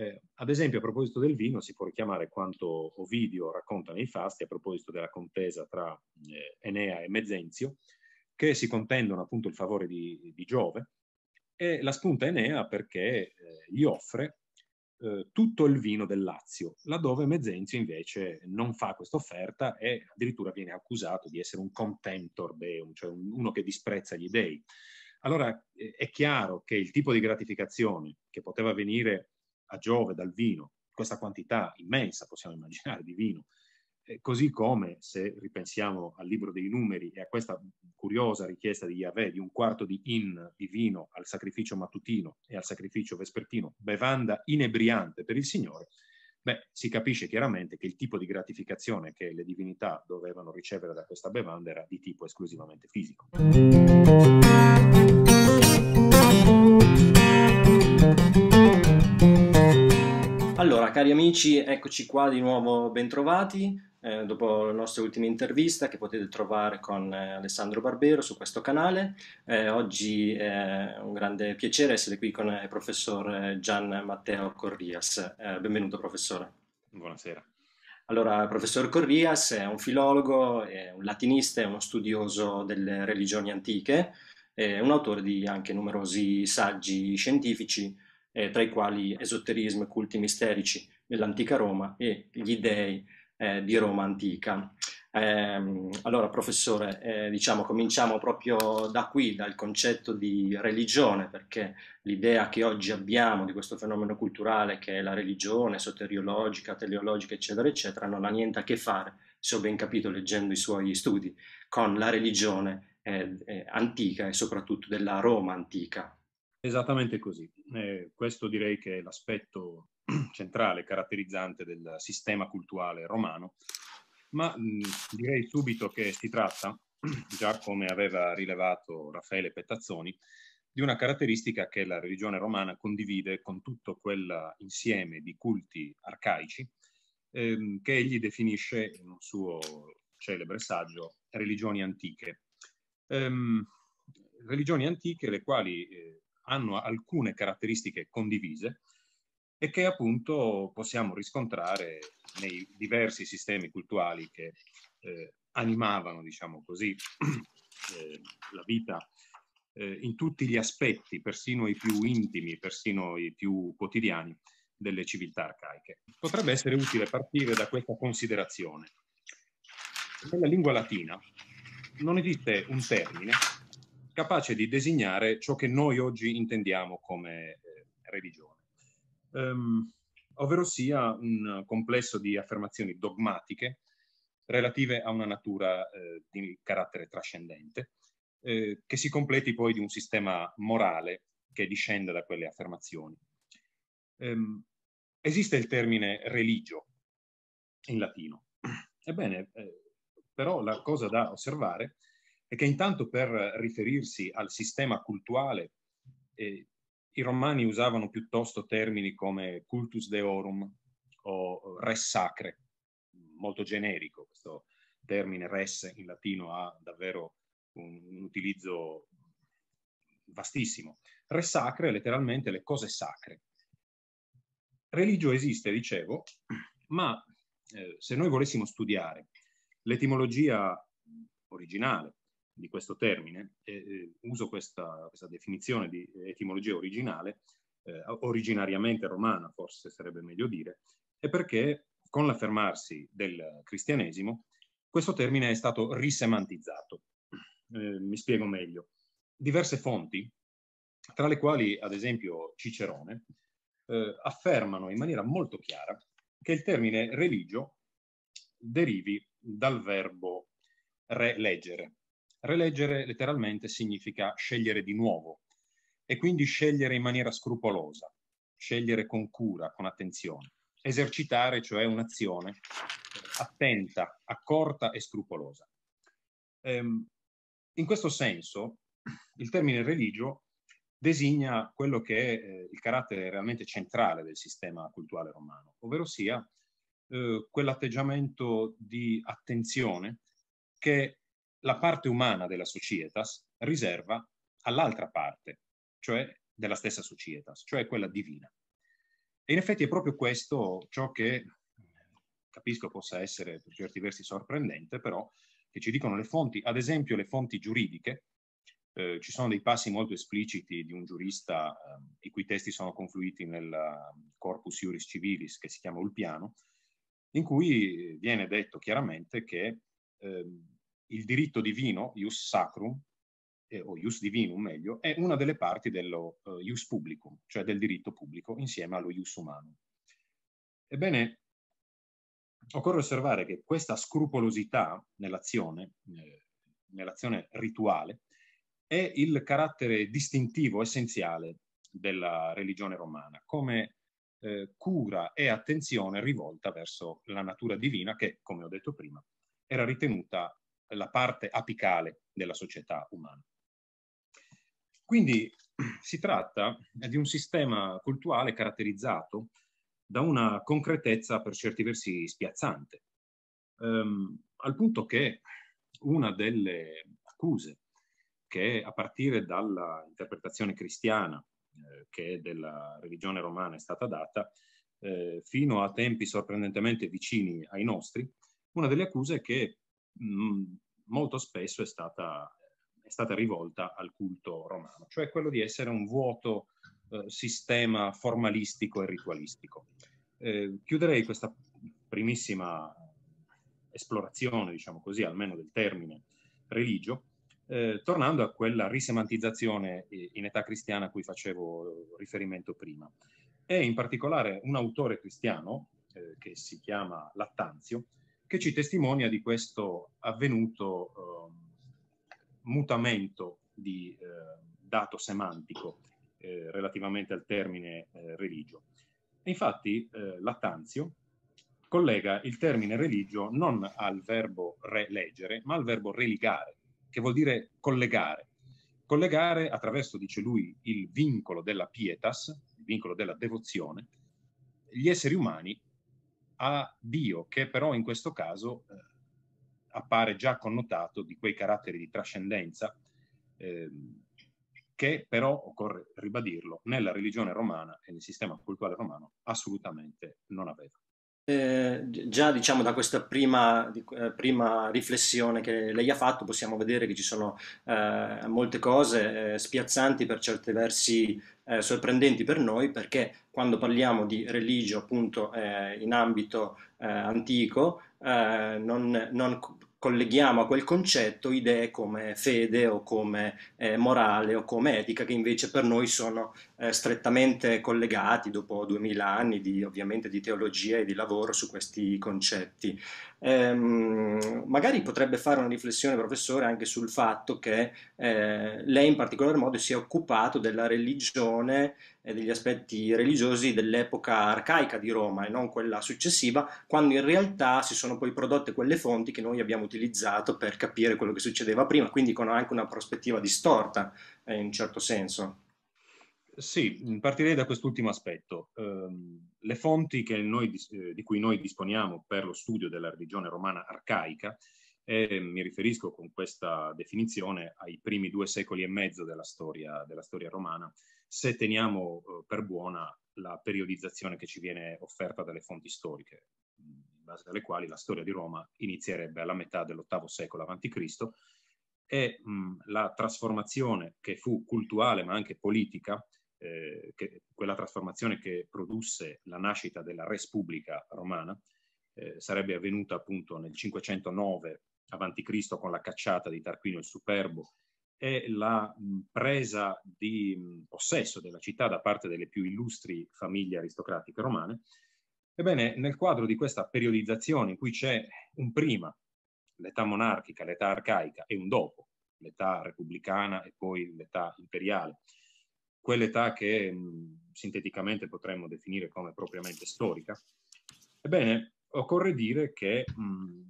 Eh, ad esempio, a proposito del vino, si può richiamare quanto Ovidio racconta nei Fasti a proposito della contesa tra eh, Enea e Mezenzio, che si contendono appunto il favore di, di Giove, e la spunta Enea perché eh, gli offre eh, tutto il vino del Lazio, laddove Mezenzio invece non fa questa offerta e addirittura viene accusato di essere un contemptor deum, cioè un, uno che disprezza gli dei. Allora eh, è chiaro che il tipo di gratificazione che poteva venire a Giove dal vino, questa quantità immensa, possiamo immaginare, di vino, eh, così come se ripensiamo al libro dei numeri e a questa curiosa richiesta di Yahweh di un quarto di in di vino al sacrificio mattutino e al sacrificio vespertino, bevanda inebriante per il Signore, beh, si capisce chiaramente che il tipo di gratificazione che le divinità dovevano ricevere da questa bevanda era di tipo esclusivamente fisico. Allora, cari amici, eccoci qua di nuovo bentrovati eh, dopo la nostra ultima intervista che potete trovare con eh, Alessandro Barbero su questo canale. Eh, oggi è eh, un grande piacere essere qui con il professor eh, Gian Matteo Corrias. Eh, benvenuto professore. Buonasera. Allora, il professor Corrias è un filologo, è un latinista, è uno studioso delle religioni antiche, è un autore di anche numerosi saggi scientifici eh, tra i quali esoterismo e culti misterici dell'antica Roma e gli dei eh, di Roma antica. Eh, allora, professore, eh, diciamo, cominciamo proprio da qui, dal concetto di religione, perché l'idea che oggi abbiamo di questo fenomeno culturale che è la religione soteriologica, teleologica, eccetera, eccetera, non ha niente a che fare, se ho ben capito leggendo i suoi studi, con la religione eh, eh antica e soprattutto della Roma antica. Esattamente così. Eh, questo direi che è l'aspetto centrale, caratterizzante del sistema cultuale romano, ma mh, direi subito che si tratta, già come aveva rilevato Raffaele Petazzoni, di una caratteristica che la religione romana condivide con tutto quell'insieme di culti arcaici ehm, che egli definisce in un suo celebre saggio religioni antiche. Ehm, religioni antiche le quali eh, hanno alcune caratteristiche condivise e che appunto possiamo riscontrare nei diversi sistemi culturali che eh, animavano, diciamo così, eh, la vita eh, in tutti gli aspetti, persino i più intimi, persino i più quotidiani delle civiltà arcaiche. Potrebbe essere utile partire da questa considerazione. Nella lingua latina non esiste un termine capace di designare ciò che noi oggi intendiamo come eh, religione. Um, ovvero sia un complesso di affermazioni dogmatiche relative a una natura eh, di carattere trascendente, eh, che si completi poi di un sistema morale che discende da quelle affermazioni. Um, esiste il termine religio in latino. Ebbene, eh, però la cosa da osservare è è che intanto per riferirsi al sistema cultuale eh, i romani usavano piuttosto termini come cultus deorum o res sacre, molto generico questo termine res in latino ha davvero un, un utilizzo vastissimo. Res sacre letteralmente le cose sacre. Religio esiste, dicevo, ma eh, se noi volessimo studiare l'etimologia originale di questo termine, e, uso questa, questa, definizione di etimologia originale, eh, originariamente romana forse sarebbe meglio dire, è perché con l'affermarsi del cristianesimo questo termine è stato risemantizzato. Eh, mi spiego meglio. Diverse fonti, tra le quali ad esempio Cicerone, eh, affermano in maniera molto chiara che il termine religio derivi dal verbo re leggere, Releggere letteralmente significa scegliere di nuovo e quindi scegliere in maniera scrupolosa, scegliere con cura, con attenzione, esercitare cioè un'azione attenta, accorta e scrupolosa. Ehm, in questo senso il termine religio designa quello che è eh, il carattere realmente centrale del sistema culturale romano, ovvero sia eh, quell'atteggiamento di attenzione che la parte umana della societas riserva all'altra parte, cioè della stessa societas, cioè quella divina. E in effetti è proprio questo ciò che eh, capisco possa essere per certi versi sorprendente, però che ci dicono le fonti, ad esempio le fonti giuridiche, eh, ci sono dei passi molto espliciti di un giurista eh, i cui testi sono confluiti nel ehm, corpus iuris civilis che si chiama Ulpiano, in cui viene detto chiaramente che eh, il diritto divino, ius sacrum, eh, o ius divinum meglio, è una delle parti dello eh, ius publicum, cioè del diritto pubblico, insieme allo ius umano. Ebbene, occorre osservare che questa scrupolosità nell'azione, eh, nell'azione rituale, è il carattere distintivo essenziale della religione romana, come eh, cura e attenzione rivolta verso la natura divina che, come ho detto prima, era ritenuta la parte apicale della società umana. Quindi si tratta di un sistema cultuale caratterizzato da una concretezza per certi versi spiazzante, ehm, al punto che una delle accuse che a partire dall'interpretazione cristiana eh, che della religione romana è stata data, eh, fino a tempi sorprendentemente vicini ai nostri, una delle accuse è che Mm, molto spesso è stata, è stata, rivolta al culto romano, cioè quello di essere un vuoto eh, sistema formalistico e ritualistico. Eh, chiuderei questa primissima esplorazione, diciamo così, almeno del termine religio, eh, tornando a quella risemantizzazione eh, in età cristiana a cui facevo riferimento prima. E in particolare un autore cristiano, eh, che si chiama Lattanzio, che ci testimonia di questo avvenuto eh, mutamento di eh, dato semantico eh, relativamente al termine eh, religio. E infatti eh, Lattanzio collega il termine religio non al verbo leggere, ma al verbo religare, che vuol dire collegare. Collegare attraverso, dice lui, il vincolo della pietas, il vincolo della devozione, gli esseri umani a Dio, che però in questo caso eh, appare già connotato di quei caratteri di trascendenza eh, che però, occorre ribadirlo, nella religione romana e nel sistema culturale romano assolutamente non aveva. Eh, già diciamo da questa prima, eh, prima, riflessione che lei ha fatto possiamo vedere che ci sono eh, molte cose eh, spiazzanti per certi versi eh, sorprendenti per noi perché quando parliamo di religio appunto in ambito antico non, non colleghiamo a quel concetto idee come fede o come eh, morale o come etica che invece per noi sono eh, strettamente collegati dopo duemila anni di, ovviamente di teologia e di lavoro su questi concetti. Ehm, magari potrebbe fare una riflessione, professore, anche sul fatto che eh, lei in particolar modo si è occupato della religione e degli aspetti religiosi dell'epoca arcaica di Roma e non quella successiva, quando in realtà si sono poi prodotte quelle fonti che noi abbiamo utilizzato per capire quello che succedeva prima, quindi con anche una prospettiva distorta eh, in un certo senso. Sì, partirei da quest'ultimo aspetto. Um le fonti noi, eh, di cui noi disponiamo per lo studio della religione romana arcaica, e ehm, mi riferisco con questa definizione ai primi due secoli e mezzo della storia, della storia romana, se teniamo eh, per buona la periodizzazione che ci viene offerta dalle fonti storiche, in base alle quali la storia di Roma inizierebbe alla metà dell'VIII secolo a.C. e mh, mm, la trasformazione che fu cultuale ma anche politica eh, che, quella trasformazione che produsse la nascita della Respubblica romana eh, sarebbe avvenuta appunto nel 509 a.C. con la cacciata di Tarquinio il Superbo e la mh, presa di mh, possesso della città da parte delle più illustri famiglie aristocratiche romane. Ebbene, nel quadro di questa periodizzazione in cui c'è un prima, l'età monarchica, l'età arcaica, e un dopo, l'età repubblicana e poi l'età imperiale, quell'età che sinteticamente potremmo definire come propriamente storica, ebbene, occorre dire che mh,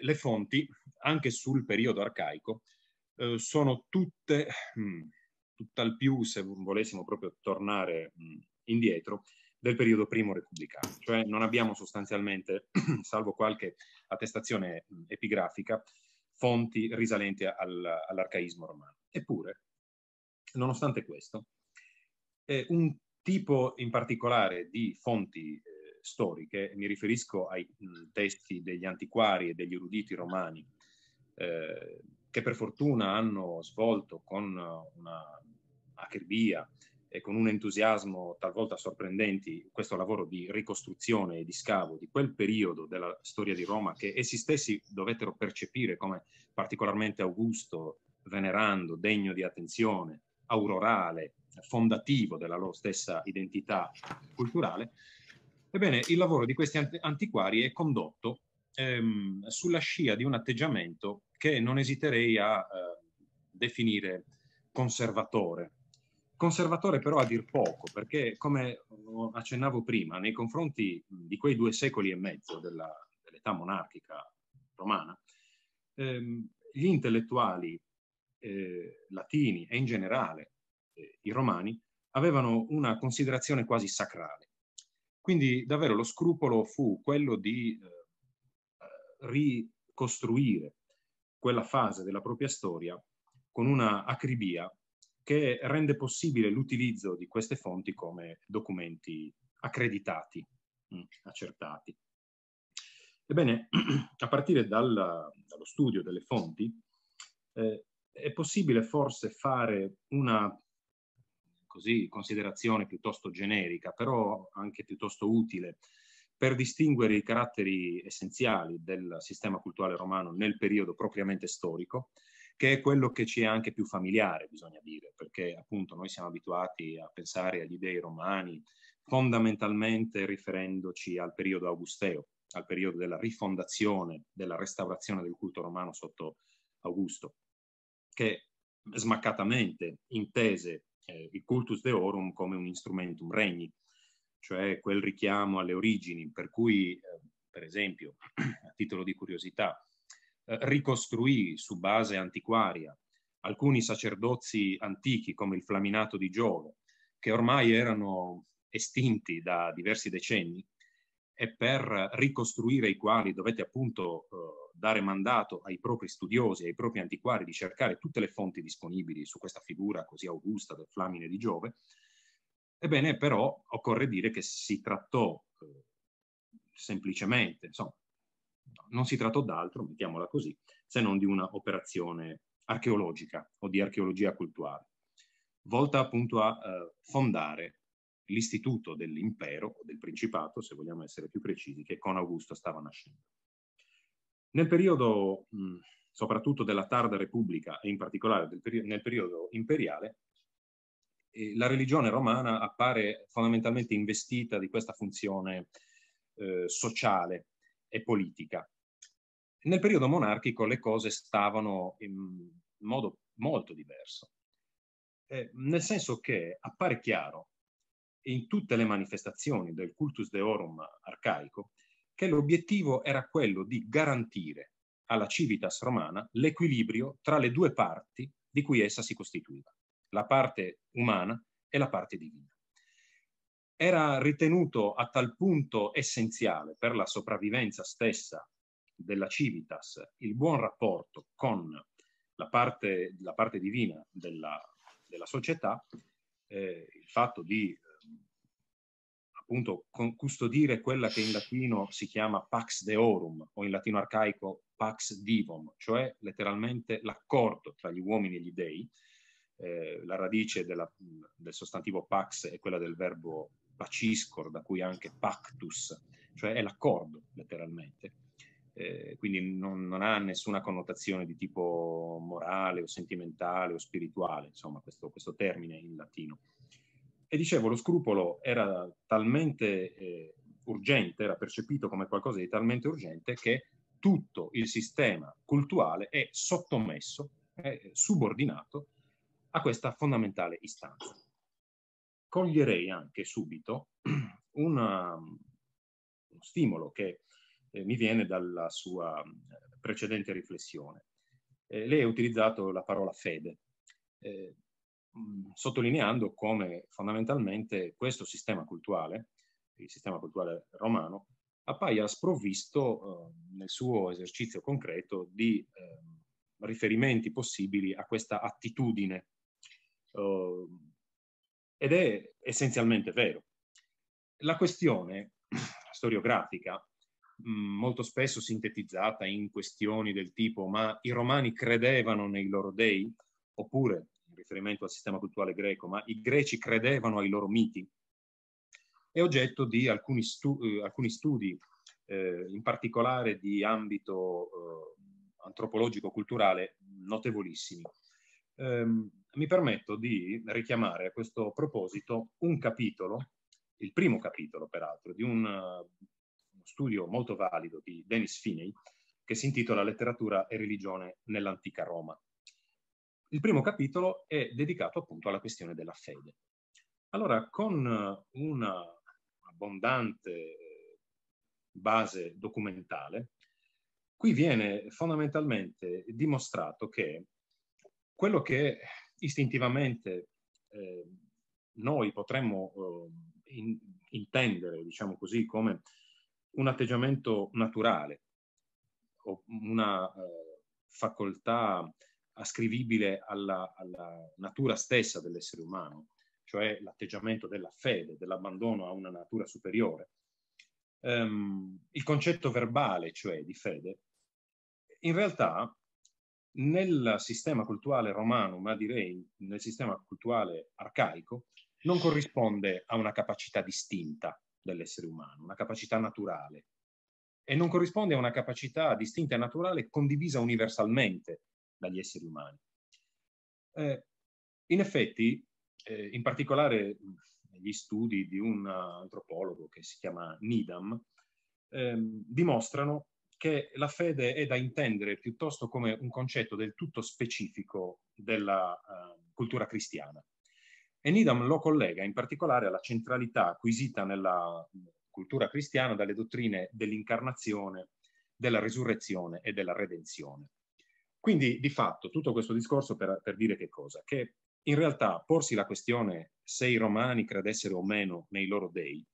le fonti, anche sul periodo arcaico, eh, sono tutte, tutt'al più, se volessimo proprio tornare indietro, del periodo primo repubblicano, cioè non abbiamo sostanzialmente, salvo qualche attestazione epigrafica, fonti risalenti al, all'arcaismo romano. Eppure, nonostante questo, eh, un tipo in particolare di fonti eh, storiche, mi riferisco ai mh, mm, testi degli antiquari e degli eruditi romani, eh, che per fortuna hanno svolto con eh, una acribia e con un entusiasmo talvolta sorprendenti questo lavoro di ricostruzione e di scavo di quel periodo della storia di Roma che essi stessi dovettero percepire come particolarmente augusto, venerando, degno di attenzione, aurorale, fondativo della loro stessa identità culturale, ebbene il lavoro di questi antiquari è condotto ehm, sulla scia di un atteggiamento che non esiterei a eh, definire conservatore. Conservatore però a dir poco, perché come accennavo prima, nei confronti di quei due secoli e mezzo dell'età monarchica romana, ehm, gli intellettuali eh, latini e in generale i romani avevano una considerazione quasi sacrale. Quindi davvero lo scrupolo fu quello di eh, ricostruire quella fase della propria storia con una acribia che rende possibile l'utilizzo di queste fonti come documenti accreditati, mm, accertati. Ebbene, a partire dal, dallo studio delle fonti, eh, è possibile forse fare una così, considerazione piuttosto generica, però anche piuttosto utile per distinguere i caratteri essenziali del sistema culturale romano nel periodo propriamente storico, che è quello che ci è anche più familiare, bisogna dire, perché appunto noi siamo abituati a pensare agli dei romani fondamentalmente riferendoci al periodo augusteo, al periodo della rifondazione, della restaurazione del culto romano sotto Augusto, che smaccatamente intese eh, il cultus deorum come un instrumentum regni, cioè quel richiamo alle origini, per cui, eh, per esempio, a titolo di curiosità, eh, ricostruì su base antiquaria alcuni sacerdozi antichi come il Flaminato di Giove, che ormai erano estinti da diversi decenni e per ricostruire i quali dovete appunto eh, dare mandato ai propri studiosi, ai propri antiquari di cercare tutte le fonti disponibili su questa figura così augusta del Flamine di Giove, ebbene però occorre dire che si trattò eh, semplicemente, insomma, non si trattò d'altro, mettiamola così, se non di un'operazione archeologica o di archeologia culturale, volta appunto a eh, fondare l'istituto dell'impero del principato, se vogliamo essere più precisi, che con Augusto stava nascendo. Nel periodo soprattutto della tarda Repubblica e in particolare peri nel periodo imperiale, eh, la religione romana appare fondamentalmente investita di questa funzione eh, sociale e politica. Nel periodo monarchico le cose stavano in modo molto diverso, eh, nel senso che appare chiaro in tutte le manifestazioni del cultus deorum arcaico che l'obiettivo era quello di garantire alla civitas romana l'equilibrio tra le due parti di cui essa si costituiva, la parte umana e la parte divina. Era ritenuto a tal punto essenziale per la sopravvivenza stessa della civitas il buon rapporto con la parte, la parte divina della, della società, eh, il fatto di appunto custodire quella che in latino si chiama pax deorum o in latino arcaico pax divum, cioè letteralmente l'accordo tra gli uomini e gli dei. Eh, la radice della, del sostantivo pax è quella del verbo paciscor, da cui anche pactus, cioè è l'accordo letteralmente. Eh, quindi non, non, ha nessuna connotazione di tipo morale o sentimentale o spirituale, insomma, questo, questo termine in latino e dicevo, lo scrupolo era talmente eh, urgente, era percepito come qualcosa di talmente urgente che tutto il sistema cultuale è sottomesso, è subordinato a questa fondamentale istanza. Coglierei anche subito una, uno stimolo che eh, mi viene dalla sua eh, precedente riflessione. Eh, lei ha utilizzato la parola fede. Eh, Mm, sottolineando come fondamentalmente questo sistema culturale, il sistema culturale romano, appaia sprovvisto eh, nel suo esercizio concreto di eh, riferimenti possibili a questa attitudine. Eh, ed è essenzialmente vero. La questione storiografica, mh, mm, molto spesso sintetizzata in questioni del tipo ma i romani credevano nei loro dei? Oppure riferimento al sistema culturale greco, ma i greci credevano ai loro miti, è oggetto di alcuni, stu eh, alcuni studi, eh, in particolare di ambito eh, antropologico-culturale, notevolissimi. Ehm, mi permetto di richiamare a questo proposito un capitolo, il primo capitolo peraltro, di un uh, studio molto valido di Dennis Finney, che si intitola Letteratura e religione nell'antica Roma. Il primo capitolo è dedicato appunto alla questione della fede. Allora, con eh, una abbondante base documentale, qui viene fondamentalmente dimostrato che quello che istintivamente eh, noi potremmo eh, in, intendere, diciamo così, come un atteggiamento naturale o una eh, facoltà ascrivibile alla, alla natura stessa dell'essere umano, cioè l'atteggiamento della fede, dell'abbandono a una natura superiore. Um, il concetto verbale, cioè di fede, in realtà nel sistema culturale romano, ma direi nel sistema culturale arcaico, non corrisponde a una capacità distinta dell'essere umano, una capacità naturale, e non corrisponde a una capacità distinta e naturale condivisa universalmente dagli esseri umani. Eh, in effetti, eh, in particolare negli studi di un eh, antropologo che si chiama Needham, ehm, dimostrano che la fede è da intendere piuttosto come un concetto del tutto specifico della uh, cultura cristiana. E Needham lo collega in particolare alla centralità acquisita nella cultura cristiana dalle dottrine dell'incarnazione, della risurrezione e della redenzione. Quindi di fatto tutto questo discorso per, per dire che cosa? Che in realtà porsi la questione se i romani credessero o meno nei loro dei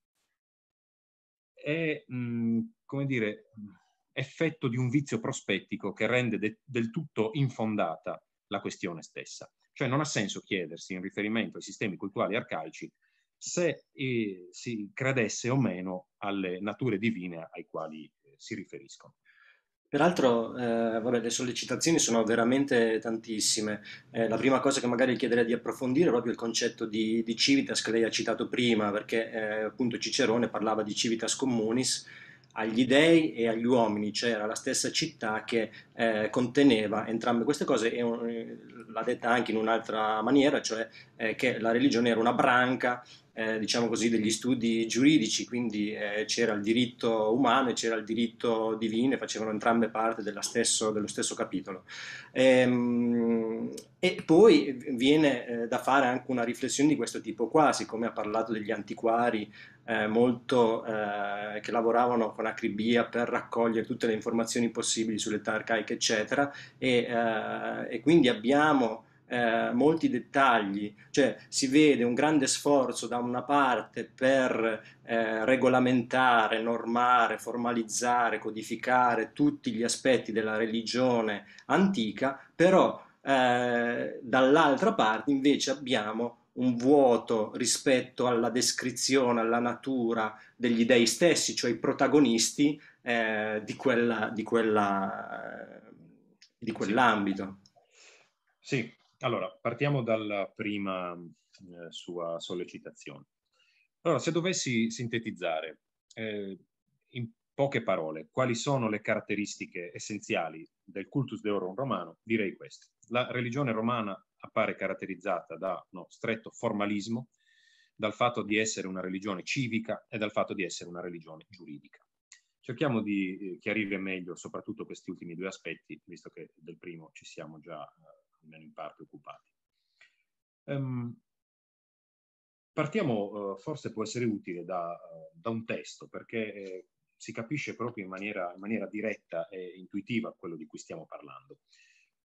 è, mh, mm, come dire, effetto di un vizio prospettico che rende de- del tutto infondata la questione stessa. Cioè non ha senso chiedersi in riferimento ai sistemi culturali arcaici se eh, si credesse o meno alle nature divine ai quali eh, si riferiscono. Peraltro, eh, vabbè, le sollecitazioni sono veramente tantissime. Eh, la prima cosa che magari chiederei di approfondire è proprio il concetto di, di civitas che lei ha citato prima, perché eh, appunto Cicerone parlava di civitas communis, agli dei e agli uomini, c'era cioè la stessa città che eh, conteneva entrambe queste cose e un, eh, l'ha detta anche in un'altra maniera, cioè eh, che la religione era una branca eh, diciamo così, degli studi giuridici, quindi eh, c'era il diritto umano e c'era il diritto divino e facevano entrambe parte stesso, dello stesso capitolo. E, ehm, e poi viene eh, da fare anche una riflessione di questo tipo qua, siccome ha parlato degli antiquari eh, molto, eh, che lavoravano con acribia per raccogliere tutte le informazioni possibili sull'età arcaica, eccetera, e, eh, e quindi abbiamo eh, molti dettagli, cioè si vede un grande sforzo da una parte per eh, regolamentare, normare, formalizzare, codificare tutti gli aspetti della religione antica, però eh, dall'altra parte invece abbiamo un vuoto rispetto alla descrizione, alla natura degli dei stessi, cioè i protagonisti eh, di, quella, di, quella, di quell'ambito. Sì. sì. allora partiamo dalla prima eh, sua sollecitazione. Allora, se dovessi sintetizzare eh, in poche parole quali sono le caratteristiche essenziali del cultus deorum romano, direi queste. La religione romana appare caratterizzata da uno stretto formalismo, dal fatto di essere una religione civica e dal fatto di essere una religione giuridica. Cerchiamo di eh, chiarire meglio soprattutto questi ultimi due aspetti, visto che del primo ci siamo già eh, almeno in parte occupati. Um, partiamo, eh, forse può essere utile da, eh, da un testo, perché eh, si capisce proprio in maniera, in maniera, diretta e intuitiva quello di cui stiamo parlando.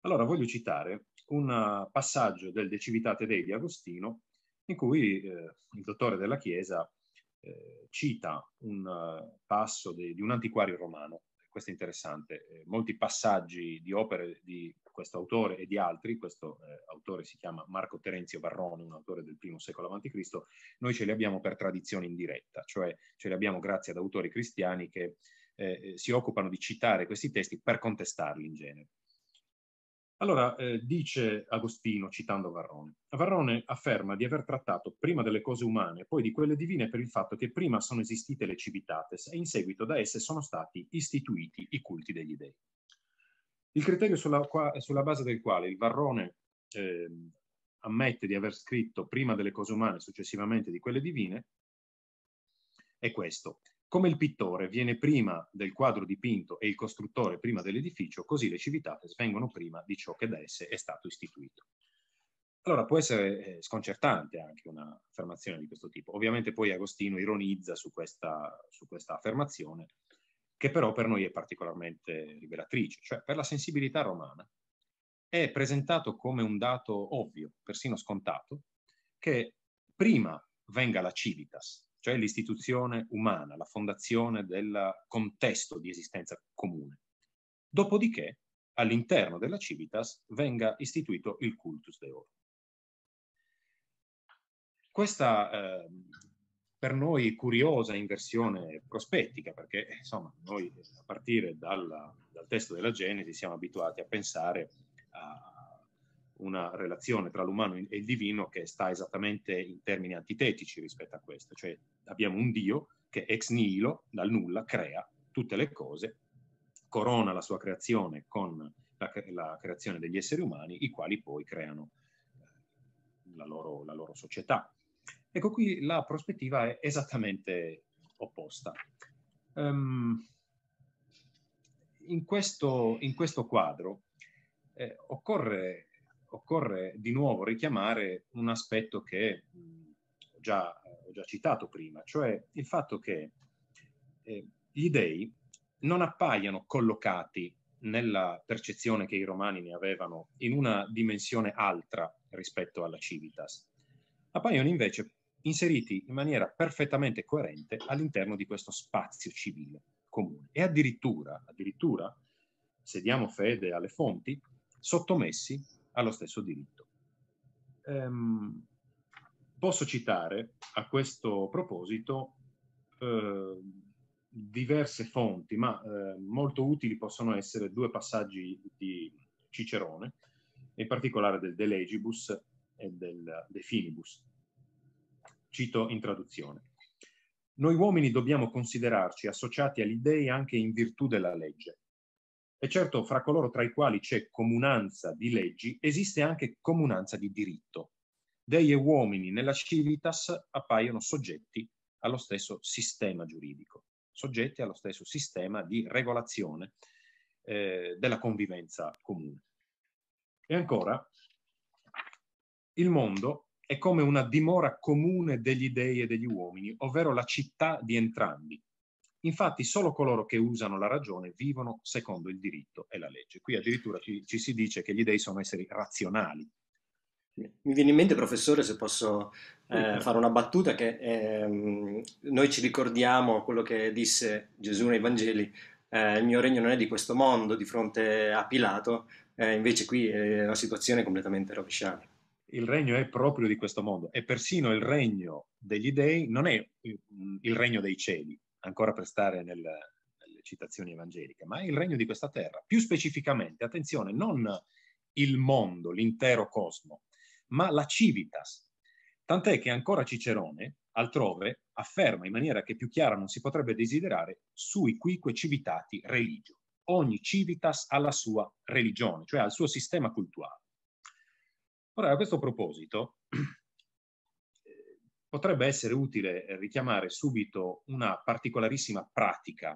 Allora voglio citare un eh, passaggio del De Civitate Dei di Agostino in cui eh, il dottore della Chiesa eh, cita un eh, passo di, di, un antiquario romano, questo è interessante, eh, molti passaggi di opere di questo autore e di altri, questo eh, autore si chiama Marco Terenzio Barrone, un autore del primo secolo a.C., noi ce li abbiamo per tradizione indiretta, cioè ce li abbiamo grazie ad autori cristiani che si occupano di citare questi testi per contestarli in genere. Allora, eh, dice Agostino, citando Varrone, Varrone afferma di aver trattato prima delle cose umane, poi di quelle divine per il fatto che prima sono esistite le civitates e in seguito da esse sono stati istituiti i culti degli dei. Il criterio sulla, qua, sulla base del quale il Varrone eh, ammette di aver scritto prima delle cose umane, successivamente di quelle divine, è questo. Come il pittore viene prima del quadro dipinto e il costruttore prima dell'edificio, così le civitates vengono prima di ciò che da esse è stato istituito. Allora può essere eh, sconcertante anche un'affermazione di questo tipo. Ovviamente poi Agostino ironizza su questa, su questa affermazione, che però per noi è particolarmente rivelatrice, cioè per la sensibilità romana è presentato come un dato ovvio, persino scontato, che prima venga la civitas, cioè l'istituzione umana, la fondazione del contesto di esistenza comune. Dopodiché, all'interno della civitas venga istituito il cultus deorum. Questa eh, per noi curiosa inversione prospettica, perché insomma noi a partire dalla, dal testo della Genesi siamo abituati a pensare a, una relazione tra l'umano e il divino che sta esattamente in termini antitetici rispetto a questo, cioè abbiamo un Dio che ex nihilo, dal nulla, crea tutte le cose, corona la sua creazione con la, la creazione degli esseri umani, i quali poi creano eh, la loro, la loro società. Ecco qui la prospettiva è esattamente opposta. Um, in, questo, in, questo, quadro eh, occorre occorre di nuovo richiamare un aspetto che mh, già, ho già citato prima, cioè il fatto che eh, gli dei non appaiano collocati nella percezione che i romani ne avevano in una dimensione altra rispetto alla civitas, appaiono invece inseriti in maniera perfettamente coerente all'interno di questo spazio civile comune e addirittura, addirittura se diamo fede alle fonti, sottomessi ha lo stesso diritto. Ehm, posso citare a questo proposito eh, diverse fonti, ma eh, molto utili possono essere due passaggi di Cicerone, in particolare del De Legibus e del De Finibus. Cito in traduzione. Noi uomini dobbiamo considerarci associati agli dei anche in virtù della legge, e certo, fra coloro tra i quali c'è comunanza di leggi, esiste anche comunanza di diritto. Dei e uomini nella civitas appaiono soggetti allo stesso sistema giuridico, soggetti allo stesso sistema di regolazione eh, della convivenza comune. E ancora, il mondo è come una dimora comune degli dei e degli uomini, ovvero la città di entrambi, Infatti solo coloro che usano la ragione vivono secondo il diritto e la legge. Qui addirittura ci, ci si dice che gli dei sono esseri razionali. Mi viene in mente, professore, se posso eh, certo. fare una battuta, che eh, noi ci ricordiamo quello che disse Gesù nei Vangeli, eh, il mio regno non è di questo mondo di fronte a Pilato, eh, invece qui la eh, situazione è completamente rovesciata. Il regno è proprio di questo mondo e persino il regno degli dei non è eh, il regno dei cieli, ancora per stare nel, nelle citazioni evangeliche, ma è il regno di questa terra. Più specificamente, attenzione, non il mondo, l'intero cosmo, ma la civitas. Tant'è che ancora Cicerone, altrove, afferma in maniera che più chiara non si potrebbe desiderare sui quique civitati religio. Ogni civitas ha la sua religione, cioè ha il suo sistema culturale. Ora, a questo proposito, potrebbe essere utile eh, richiamare subito una particolarissima pratica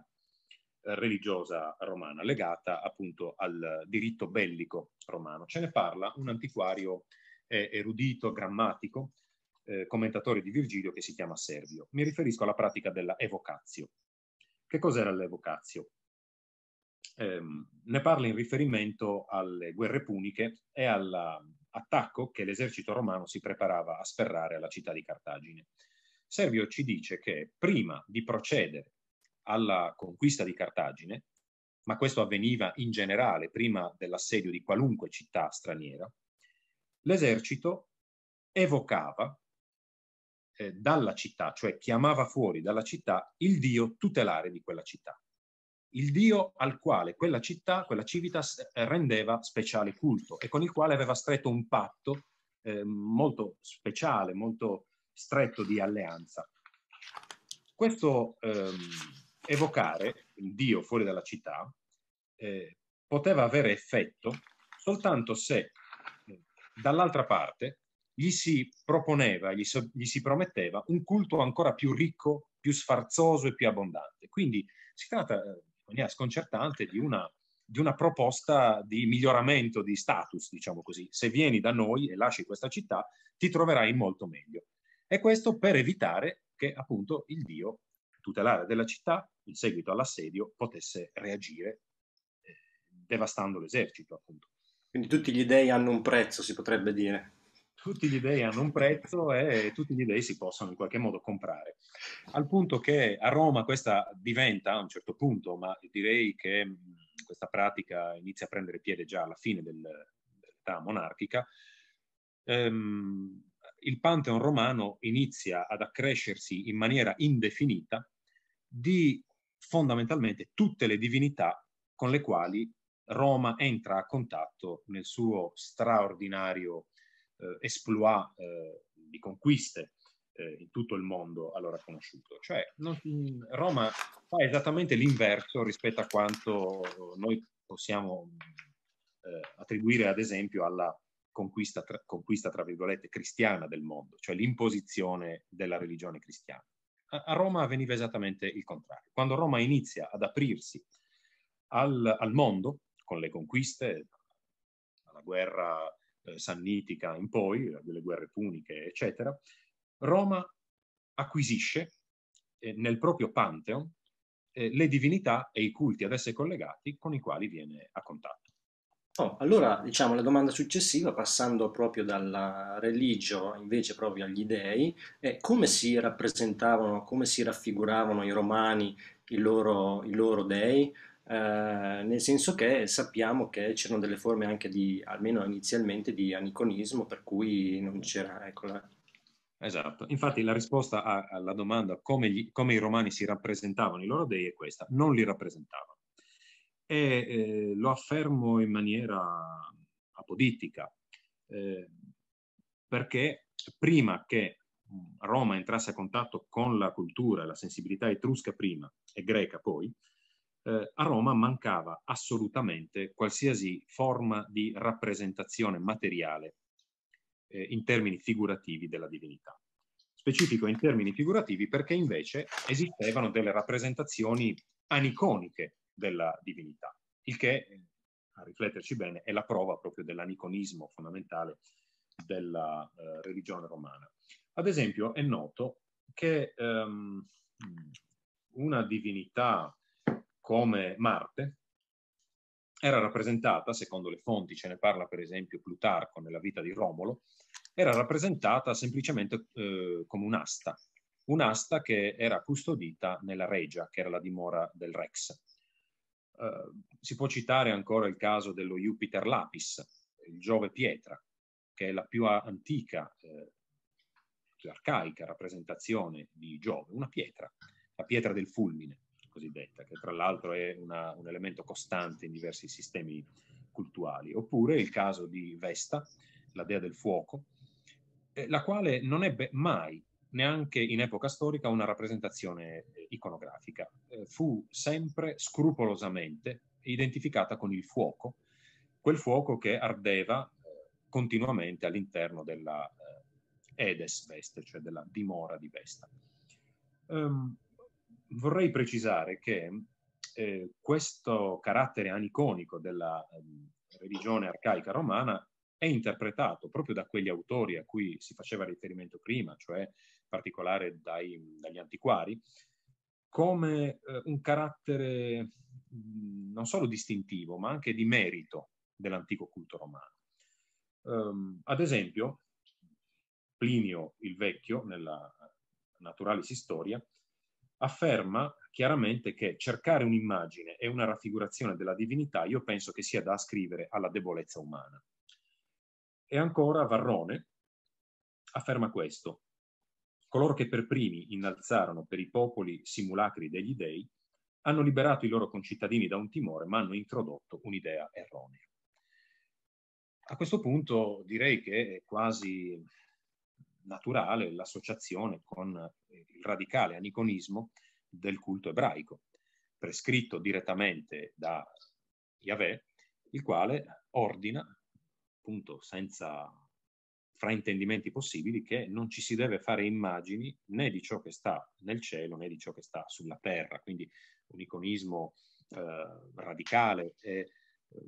eh, religiosa romana legata appunto al diritto bellico romano. Ce ne parla un antiquario eh, erudito, grammatico, commentatore di Virgilio che si chiama Servio. Mi riferisco alla pratica della evocazio. Che cos'era l'evocazio? Eh, ne parla in riferimento alle guerre puniche e alla attacco che l'esercito romano si preparava a sferrare alla città di Cartagine. Servio ci dice che prima di procedere alla conquista di Cartagine, ma questo avveniva in generale prima dell'assedio di qualunque città straniera, l'esercito evocava eh, dalla città, cioè chiamava fuori dalla città il dio tutelare di quella città il Dio al quale quella città, quella civitas eh, rendeva speciale culto e con il quale aveva stretto un patto eh, molto speciale, molto stretto di alleanza. Questo ehm, evocare il Dio fuori dalla città eh, poteva avere effetto soltanto se eh, dall'altra parte gli si proponeva, gli, so, gli si prometteva un culto ancora più ricco, più sfarzoso e più abbondante. Quindi si tratta eh, maniera sconcertante di una, di una proposta di miglioramento di status, diciamo così. Se vieni da noi e lasci questa città, ti troverai molto meglio. E questo per evitare che appunto il Dio tutelare della città, in seguito all'assedio, potesse reagire eh, devastando l'esercito, appunto. Quindi tutti gli dei hanno un prezzo, si potrebbe dire tutti gli dei hanno un prezzo e tutti gli dei si possono in qualche modo comprare. Al punto che a Roma questa diventa a un certo punto, ma direi che mm, questa pratica inizia a prendere piede già alla fine del, dell'età monarchica, ehm, il Pantheon romano inizia ad accrescersi in maniera indefinita di fondamentalmente tutte le divinità con le quali Roma entra a contatto nel suo straordinario exploit eh, di eh, conquiste eh, in tutto il mondo allora conosciuto. Cioè non, mm, Roma fa esattamente l'inverso rispetto a quanto noi possiamo attribuire ad esempio alla Conquista tra, conquista tra, virgolette cristiana del mondo, cioè l'imposizione della religione cristiana. A, a, Roma avveniva esattamente il contrario. Quando Roma inizia ad aprirsi al, al mondo, con le conquiste, alla guerra eh, sannitica in poi, eh, delle guerre puniche, eccetera, Roma acquisisce eh, nel proprio pantheon eh, le divinità e i culti ad esse collegati con i quali viene a contatto. Oh, allora, diciamo, la domanda successiva, passando proprio dalla religio invece proprio agli dei, è come si rappresentavano, come si raffiguravano i romani, i loro, i loro dei? Eh, nel senso che sappiamo che c'erano delle forme anche di, almeno inizialmente, di aniconismo, per cui non c'era, ecco, Esatto, infatti la risposta a, alla domanda come, gli, come, i romani si rappresentavano i loro dei è questa, non li rappresentavano. E eh, lo affermo in maniera apodittica, eh, perché prima che Roma entrasse a contatto con la cultura e la sensibilità etrusca prima e greca poi, eh, a Roma mancava assolutamente qualsiasi forma di rappresentazione materiale eh, in termini figurativi della divinità. Specifico in termini figurativi perché invece esistevano delle rappresentazioni aniconiche della divinità, il che, eh, a rifletterci bene, è la prova proprio dell'aniconismo fondamentale della eh, religione romana. Ad esempio, è noto che ehm, una divinità come Marte era rappresentata, secondo le fonti, ce ne parla per esempio Plutarco nella vita di Romolo, era rappresentata semplicemente eh, come un'asta, un'asta che era custodita nella Regia, che era la dimora del Rex. Eh, si può citare ancora il caso dello Jupiter Lapis, il Giove Pietra, che è la più antica, eh, più arcaica rappresentazione di Giove, una pietra, la pietra del fulmine cosiddetta, che tra l'altro è una, un elemento costante in diversi sistemi cultuali, oppure il caso di Vesta, la dea del fuoco, eh, la quale non ebbe mai, neanche in epoca storica, una rappresentazione eh, iconografica. Eh, fu sempre scrupolosamente identificata con il fuoco, quel fuoco che ardeva eh, continuamente all'interno della eh, Edes Veste, cioè della dimora di Vesta. Um, vorrei precisare che eh, questo carattere aniconico della eh, religione arcaica romana è interpretato proprio da quegli autori a cui si faceva riferimento prima, cioè in particolare dai, dagli antiquari, come eh, un carattere non solo distintivo, ma anche di merito dell'antico culto romano. Um, ad esempio, Plinio il Vecchio, nella Naturalis Historia, afferma chiaramente che cercare un'immagine e una raffigurazione della divinità io penso che sia da ascrivere alla debolezza umana. E ancora Varrone afferma questo. Coloro che per primi innalzarono per i popoli simulacri degli dei hanno liberato i loro concittadini da un timore, ma hanno introdotto un'idea erronea. A questo punto direi che è quasi naturale l'associazione con il radicale aniconismo del culto ebraico, prescritto direttamente da Yahweh, il quale ordina, appunto senza fraintendimenti possibili, che non ci si deve fare immagini né di ciò che sta nel cielo né di ciò che sta sulla terra, quindi un iconismo eh, radicale e eh,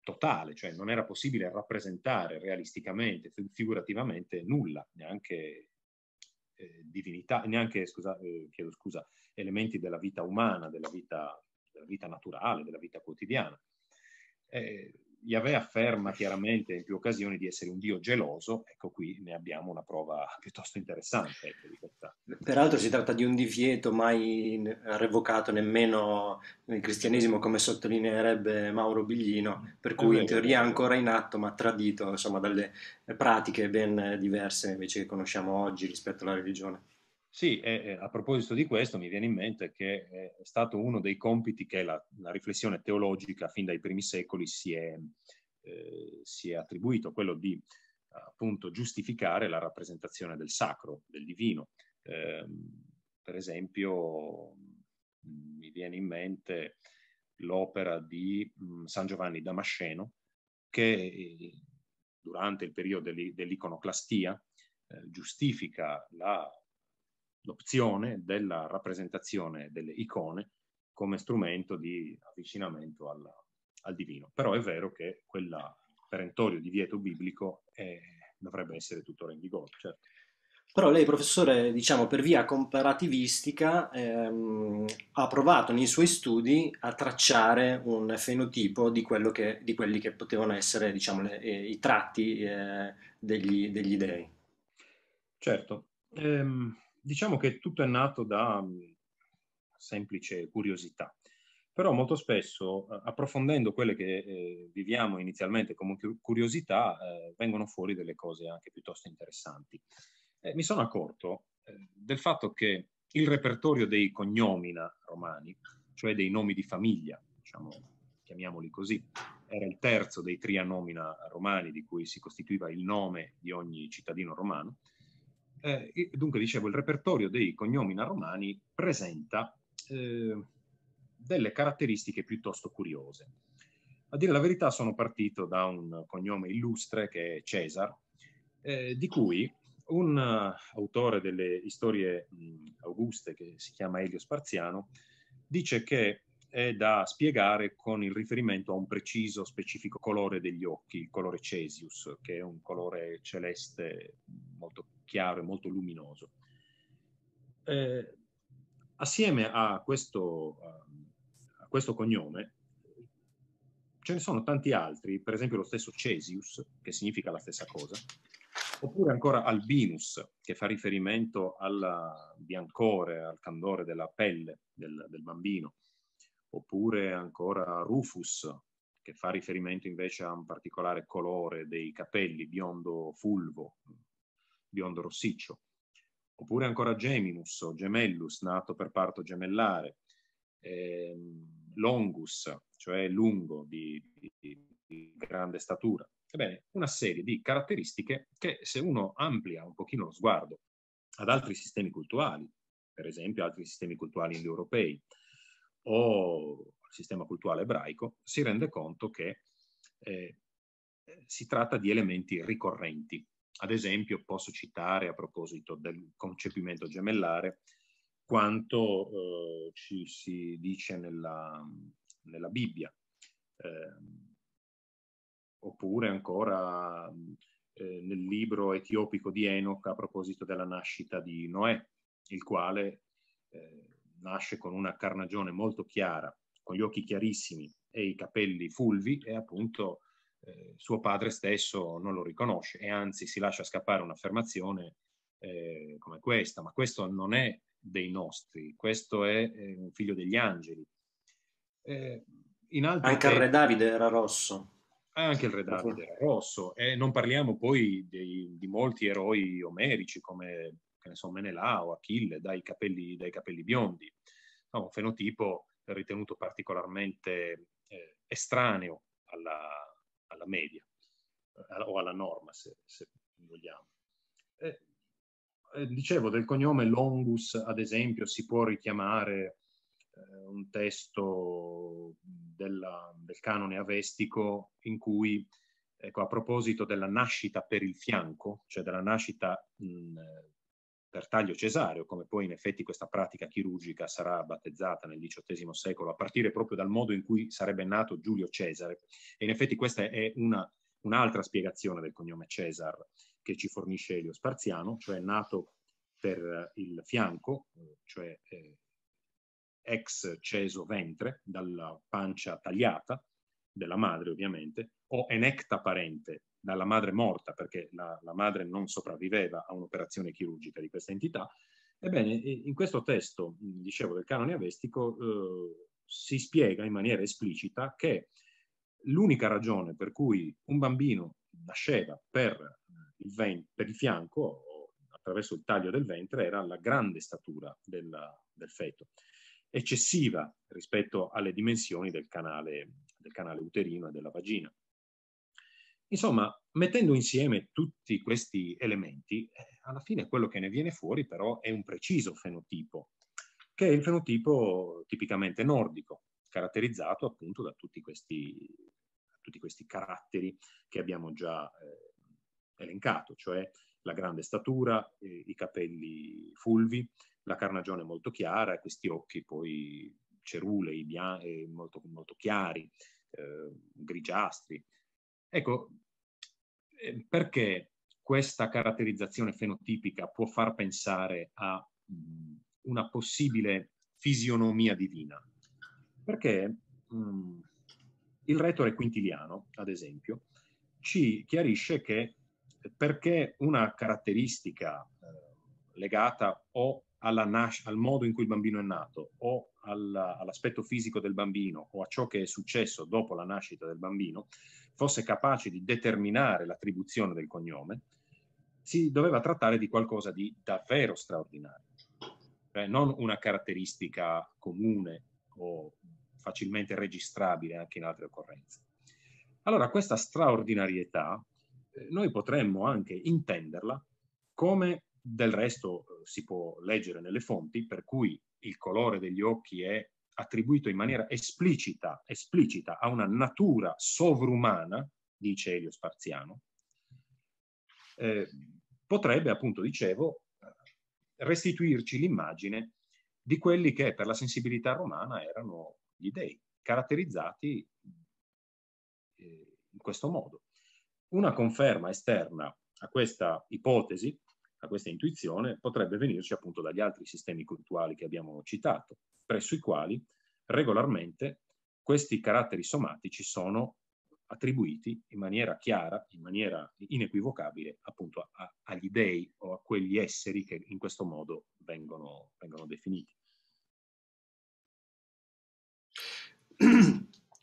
totale, cioè non era possibile rappresentare realisticamente, figurativamente nulla, neanche eh, divinità, neanche scusa, eh, chiedo scusa, elementi della vita umana, della vita, della vita naturale, della vita quotidiana. Eh, Yahweh afferma chiaramente in più occasioni di essere un Dio geloso, ecco qui ne abbiamo una prova piuttosto interessante. Ecco, Peraltro si tratta di un divieto mai revocato nemmeno nel cristianesimo, come sottolineerebbe Mauro Biglino, per cui in teoria è ancora in atto, ma tradito insomma, dalle pratiche ben diverse invece che conosciamo oggi rispetto alla religione. Sì, e, a proposito di questo mi viene in mente che eh, è stato uno dei compiti che la, la riflessione teologica fin dai primi secoli si è, eh, si è attribuito, quello di appunto giustificare la rappresentazione del sacro, del divino. Eh, per esempio, mi viene in mente l'opera di mh, mm, San Giovanni Damasceno, che eh, durante il periodo dell'iconoclastia eh, giustifica la l'opzione della rappresentazione delle icone come strumento di avvicinamento alla, al divino. Però è vero che quel perentorio divieto biblico è, dovrebbe essere tuttora in vigore, certo. Però lei, professore, diciamo per via comparativistica, ehm, ha provato nei suoi studi a tracciare un fenotipo di, quello che, di quelli che potevano essere diciamo, le, eh, i tratti eh, degli, degli, dei. Certo. Ehm, Diciamo che tutto è nato da mm, semplice curiosità, però molto spesso eh, approfondendo quelle che eh, viviamo inizialmente come curiosità eh, vengono fuori delle cose anche piuttosto interessanti. Eh, mi sono accorto eh, del fatto che il repertorio dei cognomina romani, cioè dei nomi di famiglia, diciamo, chiamiamoli così, era il terzo dei trianomina romani di cui si costituiva il nome di ogni cittadino romano, eh, dunque, dicevo, il repertorio dei cognomi naromani presenta eh, delle caratteristiche piuttosto curiose. A dire la verità, sono partito da un cognome illustre che è Cesar, eh, di cui un uh, autore delle storie mh, auguste, che si chiama Elio Sparziano, dice che è da spiegare con il riferimento a un preciso, specifico colore degli occhi, il colore Cesius, che è un colore celeste molto chiaro e molto luminoso. Eh, assieme a questo, a questo cognome ce ne sono tanti altri, per esempio lo stesso Cesius, che significa la stessa cosa, oppure ancora Albinus, che fa riferimento al biancore, al candore della pelle del, del bambino, oppure ancora Rufus, che fa riferimento invece a un particolare colore dei capelli, biondo fulvo, biondo rossiccio. Oppure ancora Geminus o Gemellus, nato per parto gemellare. Eh, longus, cioè lungo, di, di, di grande statura. Ebbene, una serie di caratteristiche che se uno amplia un pochino lo sguardo ad altri sistemi culturali, per esempio altri sistemi culturali indoeuropei o al sistema culturale ebraico, si rende conto che eh, si tratta di elementi ricorrenti. Ad esempio posso citare a proposito del concepimento gemellare quanto eh, ci si dice nella, nella Bibbia, eh, oppure ancora eh, nel libro etiopico di Enoch a proposito della nascita di Noè, il quale eh, nasce con una carnagione molto chiara, con gli occhi chiarissimi e i capelli fulvi e appunto eh, suo padre stesso non lo riconosce e anzi si lascia scappare un'affermazione eh, come questa, ma questo non è dei nostri, questo è eh, un figlio degli angeli. Eh, anche tempi, il re Davide era rosso. Ah, anche il re Davide era rosso e non parliamo poi dei, di molti eroi omerici come che ne so, Menelao, Achille, dai capelli, dai capelli biondi. No, un fenotipo ritenuto particolarmente eh, estraneo alla, alla media eh, o alla norma, se, se vogliamo. Eh, dicevo, del cognome Longus, ad esempio, si può richiamare eh, un testo della, del canone avestico in cui, ecco, a proposito della nascita per il fianco, cioè della nascita mh, per taglio cesareo, come poi in effetti questa pratica chirurgica sarà battezzata nel XVIII secolo, a partire proprio dal modo in cui sarebbe nato Giulio Cesare. E in effetti questa è una, un'altra spiegazione del cognome Cesar che ci fornisce Elio Sparziano, cioè nato per eh, il fianco, cioè eh, ex ceso ventre, dalla pancia tagliata della madre ovviamente, o enecta parente dalla madre morta, perché la, la madre non sopravviveva a un'operazione chirurgica di questa entità, ebbene, in questo testo, dicevo, del canone avestico, eh, si spiega in maniera esplicita che l'unica ragione per cui un bambino nasceva per eh, il, ven- per il fianco attraverso il taglio del ventre era la grande statura della, del feto, eccessiva rispetto alle dimensioni del canale, del canale uterino e della vagina. Insomma, mettendo insieme tutti questi elementi, eh, alla fine quello che ne viene fuori però è un preciso fenotipo, che è il fenotipo tipicamente nordico, caratterizzato appunto da tutti questi, tutti questi caratteri che abbiamo già eh, elencato, cioè la grande statura, eh, i capelli fulvi, la carnagione molto chiara e questi occhi poi cerulei, bian- eh, molto, molto chiari, eh, grigiastri, Ecco, eh, perché questa caratterizzazione fenotipica può far pensare a mm, una possibile fisionomia divina? Perché mh, mm, il retore quintiliano, ad esempio, ci chiarisce che perché una caratteristica eh, legata o nas- al modo in cui il bambino è nato o alla- all'aspetto fisico del bambino o a ciò che è successo dopo la nascita del bambino fosse capace di determinare l'attribuzione del cognome, si doveva trattare di qualcosa di davvero straordinario, cioè non una caratteristica comune o facilmente registrabile anche in altre occorrenze. Allora, questa straordinarietà eh, noi potremmo anche intenderla come del resto eh, si può leggere nelle fonti, per cui il colore degli occhi è attribuito in maniera esplicita, esplicita a una natura sovrumana, dice Elio Sparziano, eh, potrebbe, appunto, dicevo, restituirci l'immagine di quelli che per la sensibilità romana erano gli dei, caratterizzati eh, in questo modo. Una conferma esterna a questa ipotesi, a questa intuizione, potrebbe venirci appunto dagli altri sistemi cultuali che abbiamo citato, presso i quali regolarmente questi caratteri somatici sono attribuiti in maniera chiara, in maniera inequivocabile appunto a, agli dei o a quegli esseri che in questo modo vengono, vengono definiti.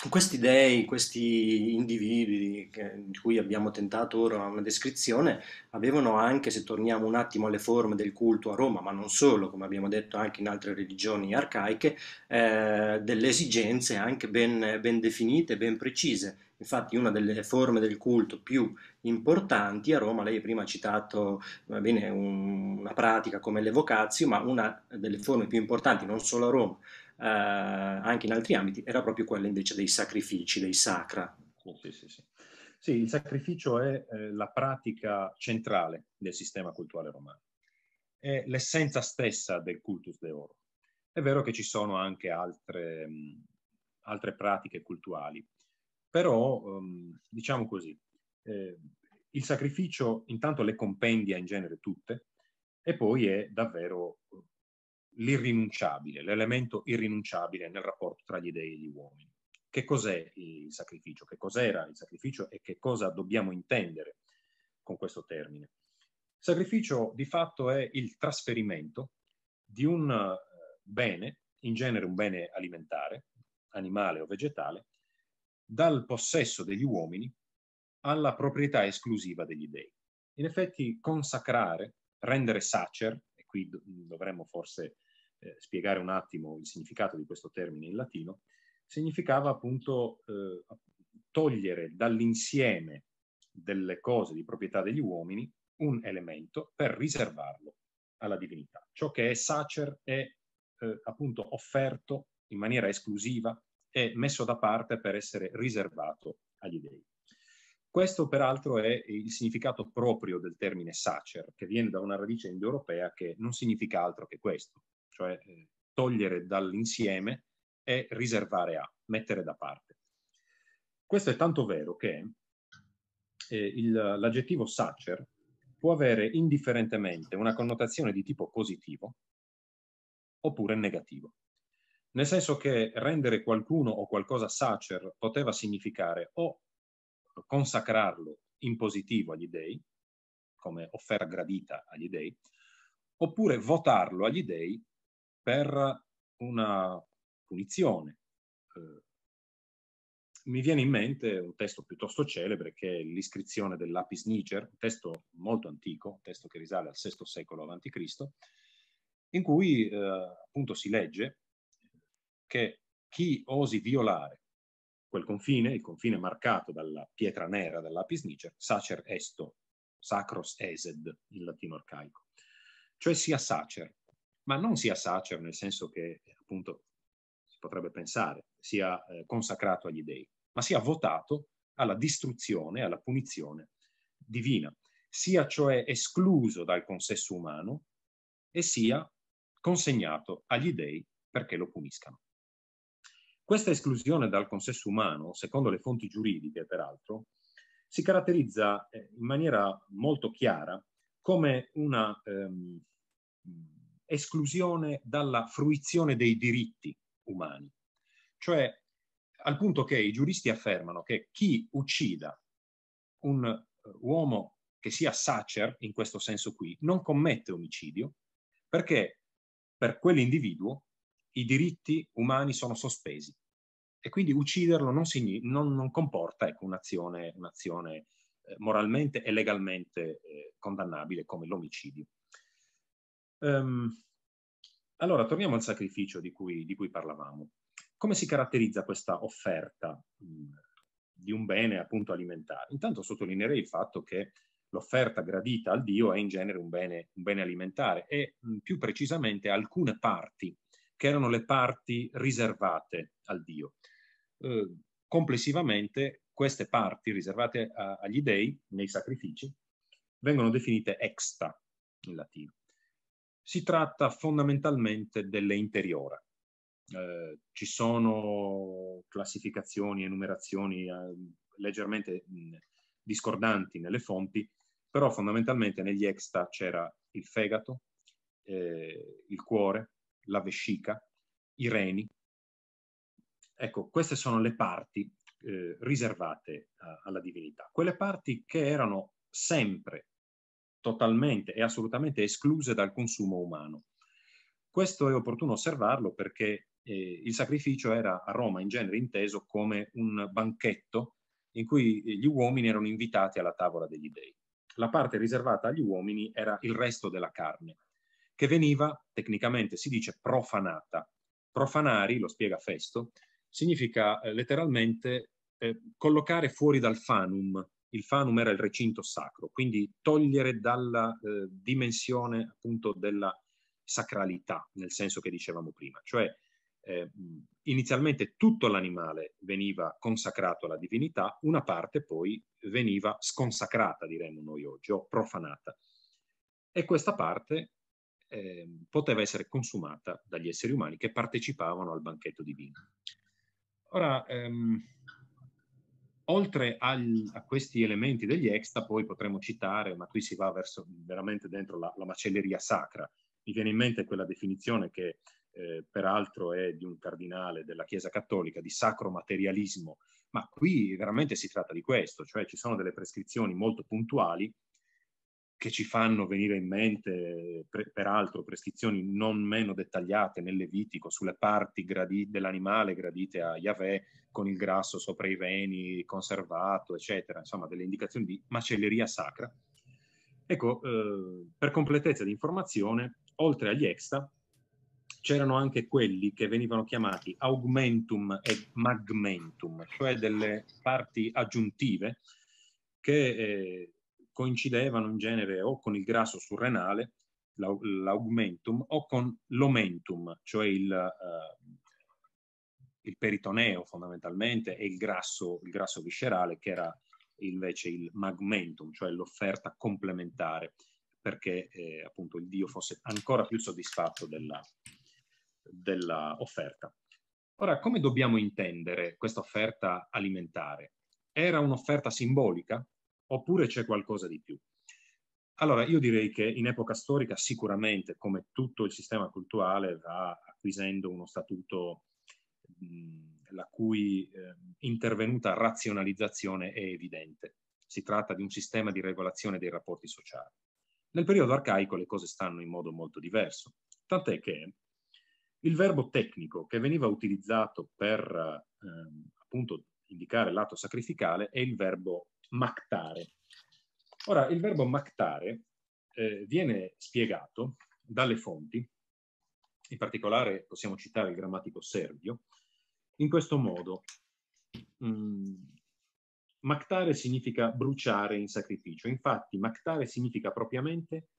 questi dei, questi individui di cui abbiamo tentato ora una descrizione, avevano anche, se torniamo un attimo alle forme del culto a Roma, ma non solo, come abbiamo detto anche in altre religioni arcaiche, eh, delle esigenze anche ben, ben definite, ben precise. Infatti una delle forme del culto più importanti a Roma, lei prima ha citato bene, un, una pratica come l'evocazio, ma una delle forme più importanti non solo a Roma, eh, anche in altri ambiti, era proprio quella invece dei sacrifici, dei sacra. Sì, sì, sì. sì il sacrificio è eh, la pratica centrale del sistema culturale romano, è l'essenza stessa del cultus de oro. È vero che ci sono anche altre, mh, altre pratiche cultuali, però mh, ehm, diciamo così, eh, il sacrificio intanto le compendia in genere tutte e poi è davvero l'irrinunciabile, l'elemento irrinunciabile nel rapporto tra gli dei e gli uomini. Che cos'è il sacrificio? Che cos'era il sacrificio e che cosa dobbiamo intendere con questo termine? sacrificio di fatto è il trasferimento di un eh, bene, in genere un bene alimentare, animale o vegetale, dal possesso degli uomini alla proprietà esclusiva degli dei. In effetti consacrare, rendere sacer, e qui dovremmo forse eh, spiegare un attimo il significato di questo termine in latino, significava appunto eh, togliere dall'insieme delle cose di proprietà degli uomini un elemento per riservarlo alla divinità. Ciò che è sacer è eh, appunto offerto in maniera esclusiva e messo da parte per essere riservato agli dei. Questo peraltro è il significato proprio del termine sacer, che viene da una radice indoeuropea che non significa altro che questo, cioè eh, togliere dall'insieme e riservare a, mettere da parte. Questo è tanto vero che eh, il, l'aggettivo sacer può avere indifferentemente una connotazione di tipo positivo oppure negativo. Nel senso che rendere qualcuno o qualcosa sacer poteva significare o consacrarlo in positivo agli dèi, come offerta gradita agli dèi, oppure votarlo agli dèi per una punizione. Eh, mi viene in mente un testo piuttosto celebre che è l'iscrizione dell'Apis Niger, un testo molto antico, un testo che risale al VI secolo a.C., in cui eh, appunto si legge che chi osi violare quel confine, il confine marcato dalla pietra nera dell'Apis Niger, sacer esto, sacros esed in latino arcaico, cioè sia sacer, ma non sia sacer nel senso che appunto si potrebbe pensare sia eh, consacrato agli dei, ma sia votato alla distruzione, alla punizione divina, sia cioè escluso dal consesso umano e sia consegnato agli dei perché lo puniscano. Questa esclusione dal consesso umano, secondo le fonti giuridiche peraltro, si caratterizza eh, in maniera molto chiara come una ehm, esclusione dalla fruizione dei diritti umani, cioè al punto che i giuristi affermano che chi uccida un eh, uomo che sia sacer, in questo senso qui, non commette omicidio perché per quell'individuo i diritti umani sono sospesi e quindi ucciderlo non, si, non, non comporta ecco, un'azione, un'azione eh, moralmente e legalmente eh, condannabile come l'omicidio. Um, allora, torniamo al sacrificio di cui, di cui, parlavamo. Come si caratterizza questa offerta mh, mm, di un bene appunto alimentare? Intanto sottolineerei il fatto che l'offerta gradita al Dio è in genere un bene, un bene alimentare e mh, mm, più precisamente alcune parti che erano le parti riservate al Dio. Uh, complessivamente queste parti riservate a, agli dei nei sacrifici vengono definite exta in latino. Si tratta fondamentalmente delle interiora. Eh, ci sono classificazioni e numerazioni eh, leggermente mh, discordanti nelle fonti, però fondamentalmente negli extra c'era il fegato, eh, il cuore, la vescica, i reni. Ecco, queste sono le parti eh, riservate alla divinità, quelle parti che erano sempre totalmente e assolutamente escluse dal consumo umano. Questo è opportuno osservarlo perché eh, il sacrificio era a Roma in genere inteso come un banchetto in cui gli uomini erano invitati alla tavola degli dei. La parte riservata agli uomini era il resto della carne, che veniva, tecnicamente si dice, profanata. Profanari, lo spiega Festo, significa eh, letteralmente eh, collocare fuori dal fanum, il fanum era il recinto sacro, quindi togliere dalla eh, dimensione appunto della sacralità, nel senso che dicevamo prima, cioè eh, inizialmente tutto l'animale veniva consacrato alla divinità, una parte poi veniva sconsacrata, diremmo noi oggi, o profanata. E questa parte eh, poteva essere consumata dagli esseri umani che partecipavano al banchetto divino. Ora, ehm, Oltre agli, a questi elementi degli extra, poi potremmo citare, ma qui si va verso, veramente dentro la, la macelleria sacra. Mi viene in mente quella definizione che eh, peraltro è di un cardinale della Chiesa Cattolica, di sacro materialismo, ma qui veramente si tratta di questo, cioè ci sono delle prescrizioni molto puntuali che ci fanno venire in mente, pre, peraltro, prescrizioni non meno dettagliate nel Levitico sulle parti gradi, dell'animale gradite a Yahweh, con il grasso sopra i veni, conservato, eccetera, insomma delle indicazioni di macelleria sacra. Ecco, eh, per completezza di informazione, oltre agli extra, c'erano anche quelli che venivano chiamati augmentum e magmentum, cioè delle parti aggiuntive che eh, coincidevano in genere o con il grasso surrenale, l'augmentum, o con l'omentum, cioè il, eh, il peritoneo fondamentalmente e il grasso, il grasso viscerale che era invece il magmentum, cioè l'offerta complementare, perché eh, appunto il Dio fosse ancora più soddisfatto della, della offerta. Ora, come dobbiamo intendere questa offerta alimentare? Era un'offerta simbolica? oppure c'è qualcosa di più? Allora, io direi che in epoca storica sicuramente, come tutto il sistema culturale, va acquisendo uno statuto la cui eh, intervenuta razionalizzazione è evidente. Si tratta di un sistema di regolazione dei rapporti sociali. Nel periodo arcaico le cose stanno in modo molto diverso, tant'è che il verbo tecnico che veniva utilizzato per eh, appunto indicare l'atto sacrificale è il verbo mactare. Ora, il verbo mactare eh, viene spiegato dalle fonti, in particolare possiamo citare il grammatico Servio, in questo modo. Mm, mactare significa bruciare in sacrificio, infatti mactare significa propriamente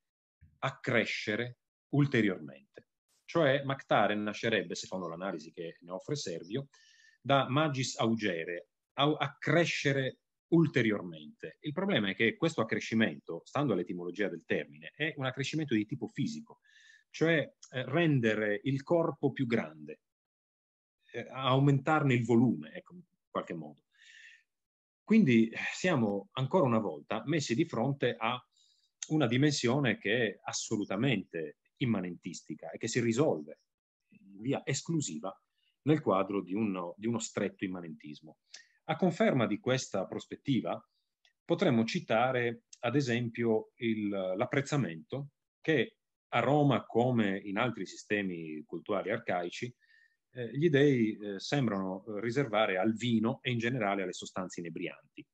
accrescere ulteriormente. Cioè mactare nascerebbe, secondo l'analisi che ne offre Servio, da magis augere, accrescere ulteriormente. Il problema è che questo accrescimento, stando all'etimologia del termine, è un accrescimento di tipo fisico, cioè eh, rendere il corpo più grande, eh, aumentarne il volume, ecco, in qualche modo. Quindi siamo ancora una volta messi di fronte a una dimensione che è assolutamente immanentistica e che si risolve in via esclusiva nel quadro di uno, di uno stretto immanentismo. A conferma di questa prospettiva potremmo citare ad esempio il, l'apprezzamento che a Roma, come in altri sistemi culturali arcaici, eh, gli dei eh, sembrano riservare al vino e in generale alle sostanze inebrianti.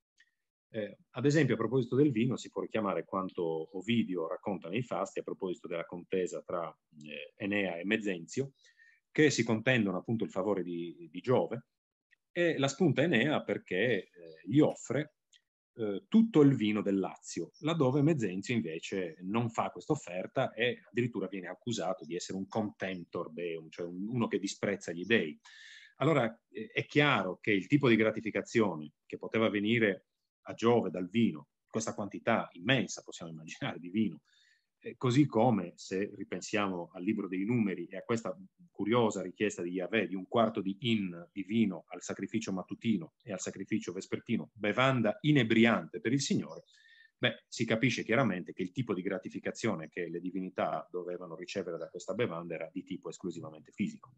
Eh, ad esempio, a proposito del vino, si può richiamare quanto Ovidio racconta nei Fasti a proposito della contesa tra eh, Enea e Mezzenzio, che si contendono appunto il favore di, di Giove, e la spunta Enea perché eh, gli offre eh, tutto il vino del Lazio, laddove Mezenzio invece non fa questa offerta e addirittura viene accusato di essere un contemptor deum, cioè un, uno che disprezza gli dei. Allora eh, è chiaro che il tipo di gratificazione che poteva venire a Giove dal vino, questa quantità immensa, possiamo immaginare, di vino, così come se ripensiamo al libro dei numeri e a questa curiosa richiesta di Yahweh di un quarto di in di vino al sacrificio mattutino e al sacrificio vespertino, bevanda inebriante per il Signore, beh, si capisce chiaramente che il tipo di gratificazione che le divinità dovevano ricevere da questa bevanda era di tipo esclusivamente fisico.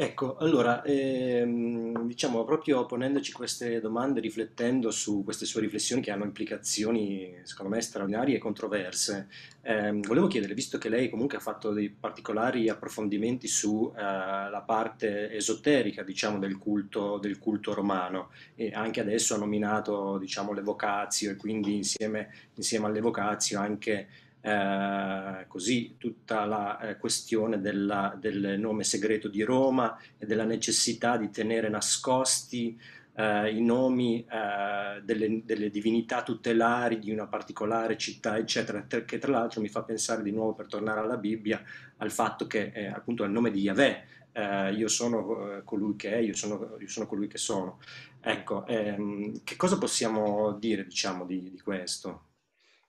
Ecco, allora, ehm, diciamo proprio ponendoci queste domande, riflettendo su queste sue riflessioni che hanno implicazioni, secondo me, straordinarie e controverse, ehm, volevo chiedere, visto che lei comunque ha fatto dei particolari approfondimenti sulla eh, parte esoterica, diciamo, del culto, del culto, romano, e anche adesso ha nominato, diciamo, l'evocazio e quindi insieme, insieme all'evocazio anche eh, così tutta la eh, questione della, del nome segreto di Roma e della necessità di tenere nascosti eh, i nomi eh, delle, delle, divinità tutelari di una particolare città, eccetera, che tra l'altro mi fa pensare di nuovo, per tornare alla Bibbia, al fatto che eh, appunto è il nome di Yahweh, eh, io sono colui che è, io sono, io sono colui che sono. Ecco, ehm, che cosa possiamo dire diciamo, di, di questo?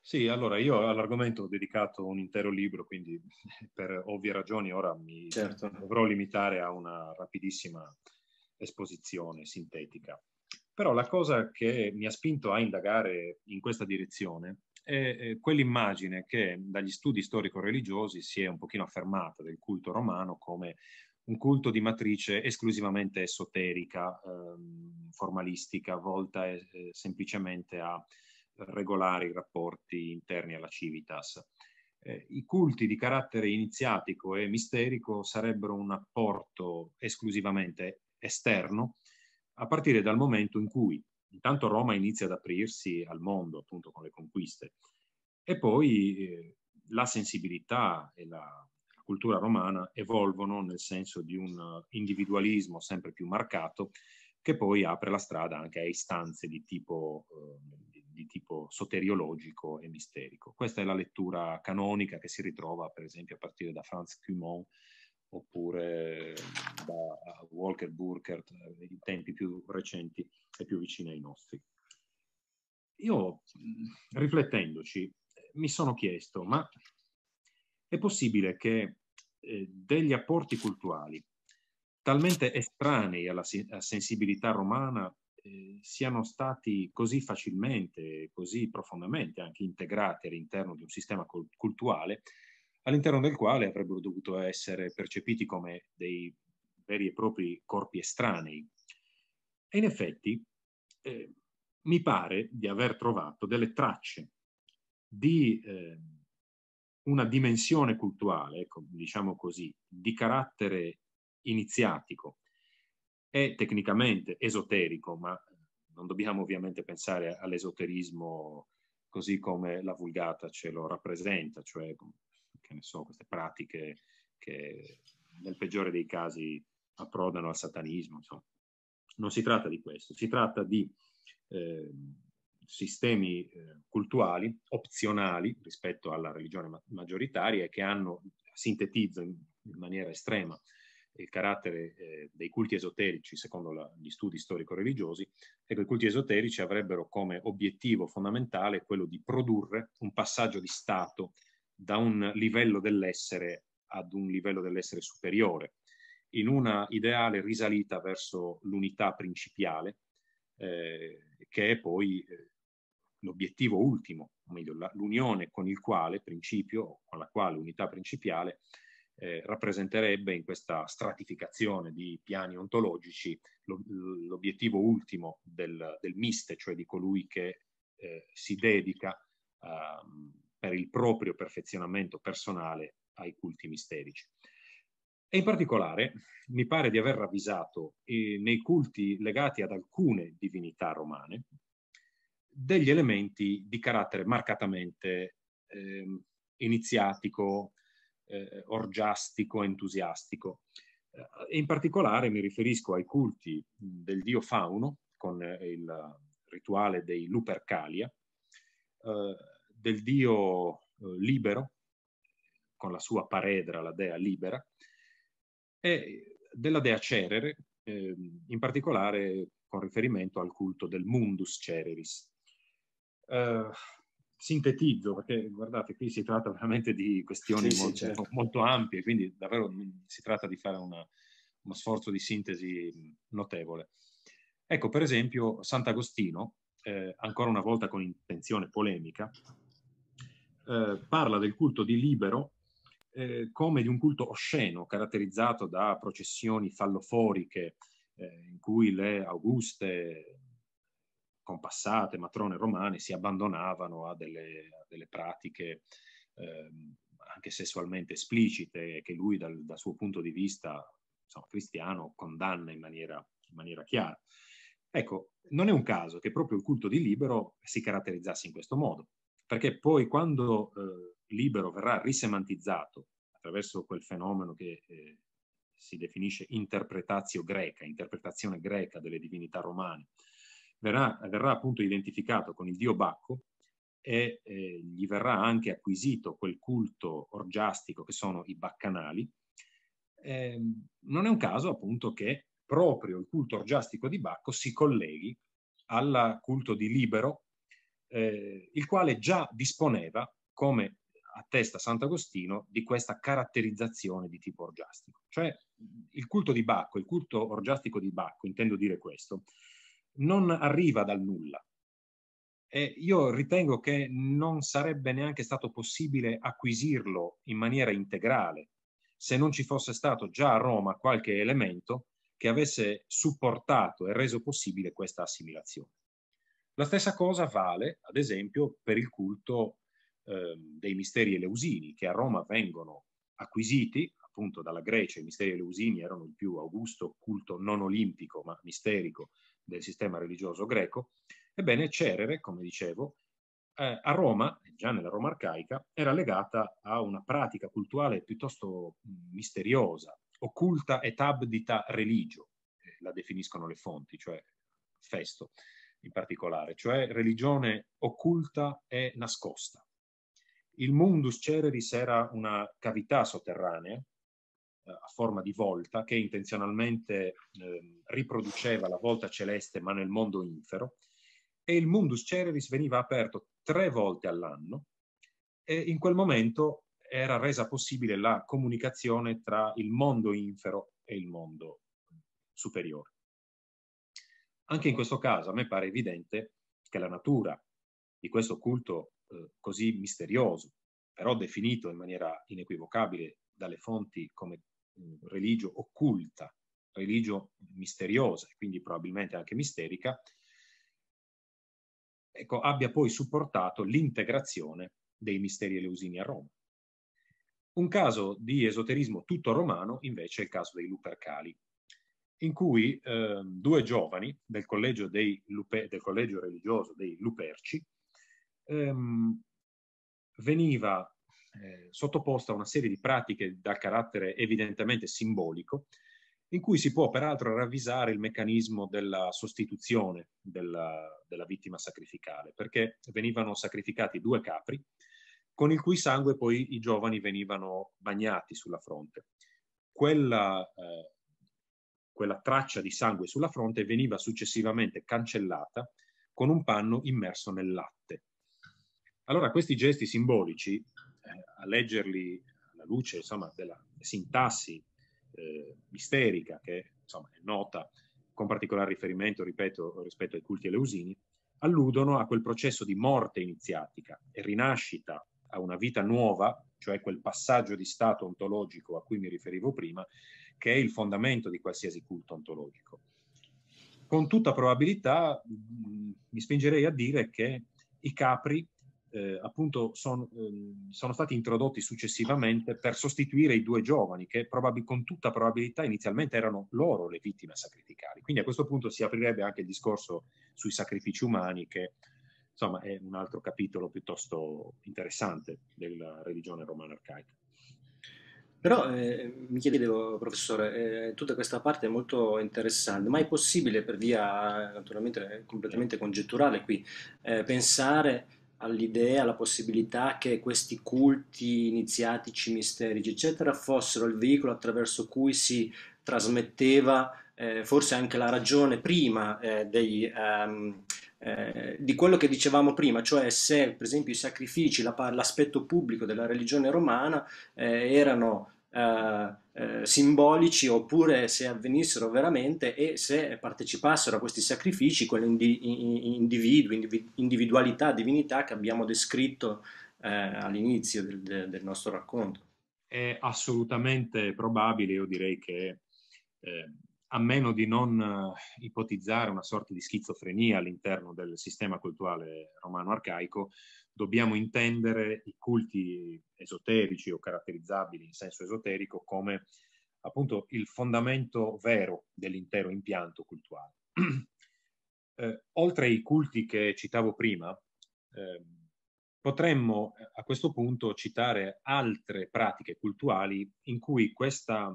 Sì, allora io all'argomento ho dedicato un intero libro, quindi per ovvie ragioni ora mi certo. dovrò limitare a una rapidissima esposizione sintetica. Però la cosa che mi ha spinto a indagare in questa direzione è eh, quell'immagine che dagli studi storico-religiosi si è un pochino affermata del culto romano come un culto di matrice esclusivamente esoterica, ehm, formalistica, volta eh, eh, semplicemente a regolare i rapporti interni alla civitas. Eh, I culti di carattere iniziatico e misterico sarebbero un apporto esclusivamente esterno a partire dal momento in cui intanto Roma inizia ad aprirsi al mondo appunto con le conquiste e poi eh, la sensibilità e la, cultura romana evolvono nel senso di un individualismo sempre più marcato che poi apre la strada anche a istanze di tipo, eh, di tipo soteriologico e misterico. Questa è la lettura canonica che si ritrova per esempio a partire da Franz Cumont oppure da Walker Burkert eh, in tempi più recenti e più vicini ai nostri. Io, mm, riflettendoci, mi sono chiesto, ma è possibile che eh, degli apporti culturali talmente estranei alla sensibilità romana eh, siano stati così facilmente, così profondamente anche integrati all'interno di un sistema col- cultuale all'interno del quale avrebbero dovuto essere percepiti come dei veri e propri corpi estranei. E in effetti eh, mi pare di aver trovato delle tracce di eh, una dimensione culturale, ecco, diciamo così, di carattere iniziatico, è tecnicamente esoterico, ma eh, non dobbiamo ovviamente pensare all'esoterismo così come la vulgata ce lo rappresenta, cioè che ne so, queste pratiche che nel peggiore dei casi approdano al satanismo. Insomma. Non si tratta di questo, si tratta di eh, sistemi eh, cultuali opzionali rispetto alla religione ma- maggioritaria che hanno, sintetizzo in, in maniera estrema, il carattere eh, dei culti esoterici secondo la, gli studi storico-religiosi, ecco, i culti esoterici avrebbero come obiettivo fondamentale quello di produrre un passaggio di stato da un livello dell'essere ad un livello dell'essere superiore, in una ideale risalita verso l'unità principiale, eh, che è poi eh, l'obiettivo ultimo, o meglio, la, l'unione con il quale principio, con la quale unità principiale, eh, rappresenterebbe in questa stratificazione di piani ontologici lo, l'obiettivo ultimo del, del, miste, cioè di colui che eh, si dedica ehm, per il proprio perfezionamento personale ai culti misterici. E in particolare mi pare di aver ravvisato eh, nei culti legati ad alcune divinità romane degli elementi di carattere marcatamente eh, iniziatico, eh, orgiastico, entusiastico. Eh, in particolare mi riferisco ai culti del dio Fauno, con eh, il rituale dei Lupercalia, eh, del dio eh, libero, con la sua paredra, la dea libera, e della dea Cerere, ehm, in particolare con riferimento al culto del Mundus Cereris. Uh, sintetizzo, perché guardate, qui si tratta veramente di questioni sì, molto, sì, certo. molto, ampie, quindi davvero mm, si tratta di fare una, uno sforzo di sintesi mm, notevole. Ecco, per esempio, Sant'Agostino, eh, ancora una volta con intenzione polemica, eh, parla del culto di libero eh, come di un culto osceno, caratterizzato da processioni falloforiche, eh, in cui le auguste compassate, matrone romane, si abbandonavano a delle, a delle pratiche eh, anche sessualmente esplicite che lui dal, dal suo punto di vista insomma, cristiano condanna in maniera, in maniera chiara. Ecco, non è un caso che proprio il culto di Libero si caratterizzasse in questo modo, perché poi quando eh, Libero verrà risemantizzato attraverso quel fenomeno che eh, si definisce interpretatio greca, interpretazione greca delle divinità romane, verrà, verrà appunto identificato con il dio Bacco e eh, gli verrà anche acquisito quel culto orgiastico che sono i baccanali. Eh, non è un caso appunto che proprio il culto orgiastico di Bacco si colleghi al culto di Libero, eh, il quale già disponeva, come attesta Sant'Agostino, di questa caratterizzazione di tipo orgiastico. Cioè il culto di Bacco, il culto orgiastico di Bacco, intendo dire questo, non arriva dal nulla. E io ritengo che non sarebbe neanche stato possibile acquisirlo in maniera integrale se non ci fosse stato già a Roma qualche elemento che avesse supportato e reso possibile questa assimilazione. La stessa cosa vale, ad esempio, per il culto eh, dei misteri eleusini, che a Roma vengono acquisiti appunto dalla Grecia. I misteri eleusini erano il più augusto culto non olimpico, ma misterico del sistema religioso greco, ebbene Cerere, come dicevo, eh, a Roma, già nella Roma arcaica, era legata a una pratica cultuale piuttosto misteriosa, occulta et abdita religio, eh, la definiscono le fonti, cioè Festo in particolare, cioè religione occulta e nascosta. Il mundus cereris era una cavità sotterranea a forma di volta che intenzionalmente eh, riproduceva la volta celeste ma nel mondo infero e il Mundus Cereris veniva aperto tre volte all'anno e in quel momento era resa possibile la comunicazione tra il mondo infero e il mondo superiore. Anche in questo caso a me pare evidente che la natura di questo culto eh, così misterioso, però definito in maniera inequivocabile dalle fonti come religio occulta, religio misteriosa e quindi probabilmente anche misterica, ecco, abbia poi supportato l'integrazione dei misteri eleusini a Roma. Un caso di esoterismo tutto romano invece è il caso dei Lupercali, in cui eh, due giovani del collegio, dei Lupe, del collegio religioso dei Luperci ehm, veniva eh, sottoposta a una serie di pratiche dal carattere evidentemente simbolico, in cui si può peraltro ravvisare il meccanismo della sostituzione della, della vittima sacrificale, perché venivano sacrificati due capri, con il cui sangue poi i giovani venivano bagnati sulla fronte. Quella, eh, quella traccia di sangue sulla fronte veniva successivamente cancellata con un panno immerso nel latte. Allora questi gesti simbolici eh, a leggerli alla luce insomma, della sintassi eh, misterica che insomma, è nota con particolare riferimento, ripeto, rispetto ai culti eleusini, alludono a quel processo di morte iniziatica e rinascita a una vita nuova, cioè quel passaggio di stato ontologico a cui mi riferivo prima, che è il fondamento di qualsiasi culto ontologico. Con tutta probabilità mh, mm, mi spingerei a dire che i capri eh, appunto son, ehm, sono stati introdotti successivamente per sostituire i due giovani che probab- con tutta probabilità inizialmente erano loro le vittime sacrificali. Quindi a questo punto si aprirebbe anche il discorso sui sacrifici umani che insomma è un altro capitolo piuttosto interessante della religione romana arcaica. Però eh, mi chiedevo, professore, eh, tutta questa parte è molto interessante, ma è possibile per via, naturalmente, completamente congetturale qui, eh, pensare all'idea, alla possibilità che questi culti iniziatici, misterici, eccetera, fossero il veicolo attraverso cui si trasmetteva eh, forse anche la ragione prima eh, dei, um, eh, di quello che dicevamo prima, cioè se per esempio i sacrifici, la, l'aspetto pubblico della religione romana eh, erano eh, eh, simbolici oppure se avvenissero veramente e se partecipassero a questi sacrifici quelle individui, individualità, divinità che abbiamo descritto eh, all'inizio del, del, nostro racconto. È assolutamente probabile, io direi che eh, a meno di non eh, ipotizzare una sorta di schizofrenia all'interno del sistema culturale romano arcaico, dobbiamo intendere i culti esoterici o caratterizzabili in senso esoterico come appunto il fondamento vero dell'intero impianto cultuale. eh, oltre ai culti che citavo prima, ehm, eh, potremmo a questo punto citare altre pratiche cultuali in cui questa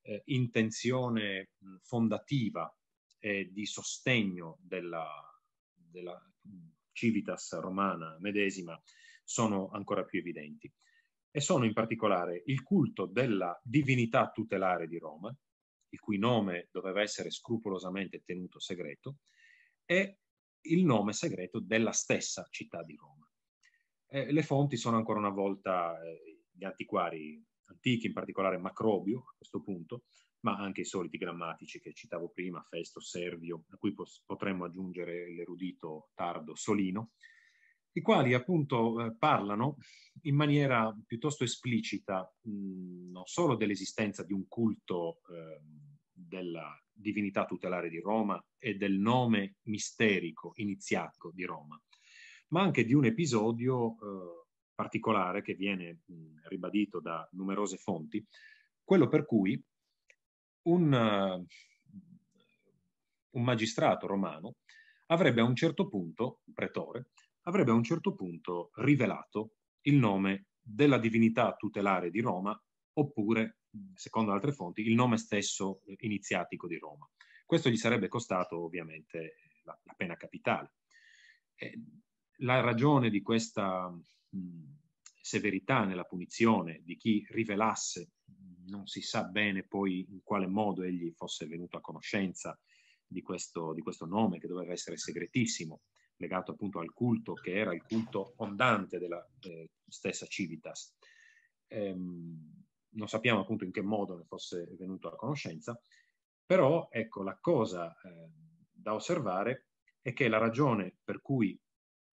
eh, intenzione fondativa e di sostegno della, della civitas romana medesima sono ancora più evidenti. E sono in particolare il culto della divinità tutelare di Roma, il cui nome doveva essere scrupolosamente tenuto segreto, e il nome segreto della stessa città di Roma. Eh, le fonti sono ancora una volta eh, gli antiquari antichi, in particolare Macrobio a questo punto, ma anche i soliti grammatici che citavo prima, Festo, Servio, a cui pos- potremmo aggiungere l'erudito tardo Solino, i quali appunto eh, parlano in maniera piuttosto esplicita mh, non solo dell'esistenza di un culto eh, della divinità tutelare di Roma e del nome misterico iniziato di Roma, ma anche di un episodio eh, particolare che viene mh, ribadito da numerose fonti, quello per cui un, eh, un magistrato romano avrebbe a un certo punto, un pretore, avrebbe a un certo punto rivelato il nome della divinità tutelare di Roma oppure, secondo altre fonti, il nome stesso iniziatico di Roma. Questo gli sarebbe costato ovviamente la, la pena capitale. Eh, la ragione di questa mh, severità nella punizione di chi rivelasse non si sa bene poi in quale modo egli fosse venuto a conoscenza di questo, di questo nome che doveva essere segretissimo, legato appunto al culto che era il culto fondante della eh, stessa Civitas. Ehm, non sappiamo appunto in che modo ne fosse venuto a conoscenza, però ecco la cosa eh, da osservare è che la ragione per cui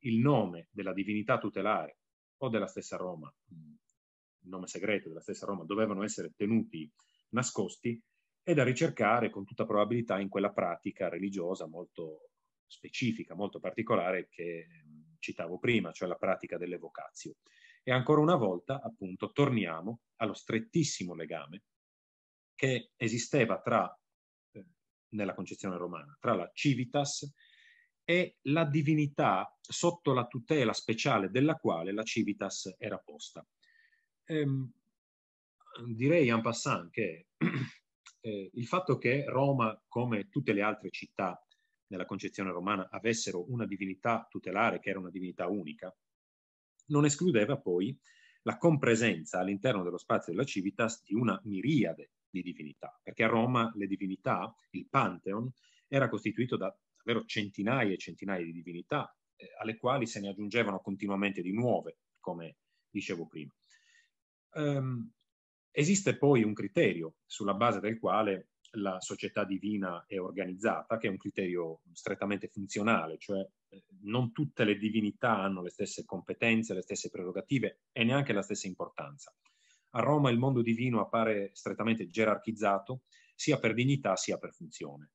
il nome della divinità tutelare o della stessa Roma nome segreto della stessa Roma, dovevano essere tenuti nascosti, è da ricercare con tutta probabilità in quella pratica religiosa molto specifica, molto particolare che citavo prima, cioè la pratica dell'evocazio. E ancora una volta, appunto, torniamo allo strettissimo legame che esisteva tra, eh, nella concezione romana, tra la civitas e la divinità sotto la tutela speciale della quale la civitas era posta ehm, direi en passant che eh, il fatto che Roma, come tutte le altre città nella concezione romana, avessero una divinità tutelare che era una divinità unica, non escludeva poi la compresenza all'interno dello spazio della civitas di una miriade di divinità, perché a Roma le divinità, il Pantheon, era costituito da davvero centinaia e centinaia di divinità, eh, alle quali se ne aggiungevano continuamente di nuove, come dicevo prima. Um, esiste poi un criterio sulla base del quale la società divina è organizzata, che è un criterio strettamente funzionale, cioè eh, non tutte le divinità hanno le stesse competenze, le stesse prerogative e neanche la stessa importanza. A Roma il mondo divino appare strettamente gerarchizzato, sia per dignità sia per funzione.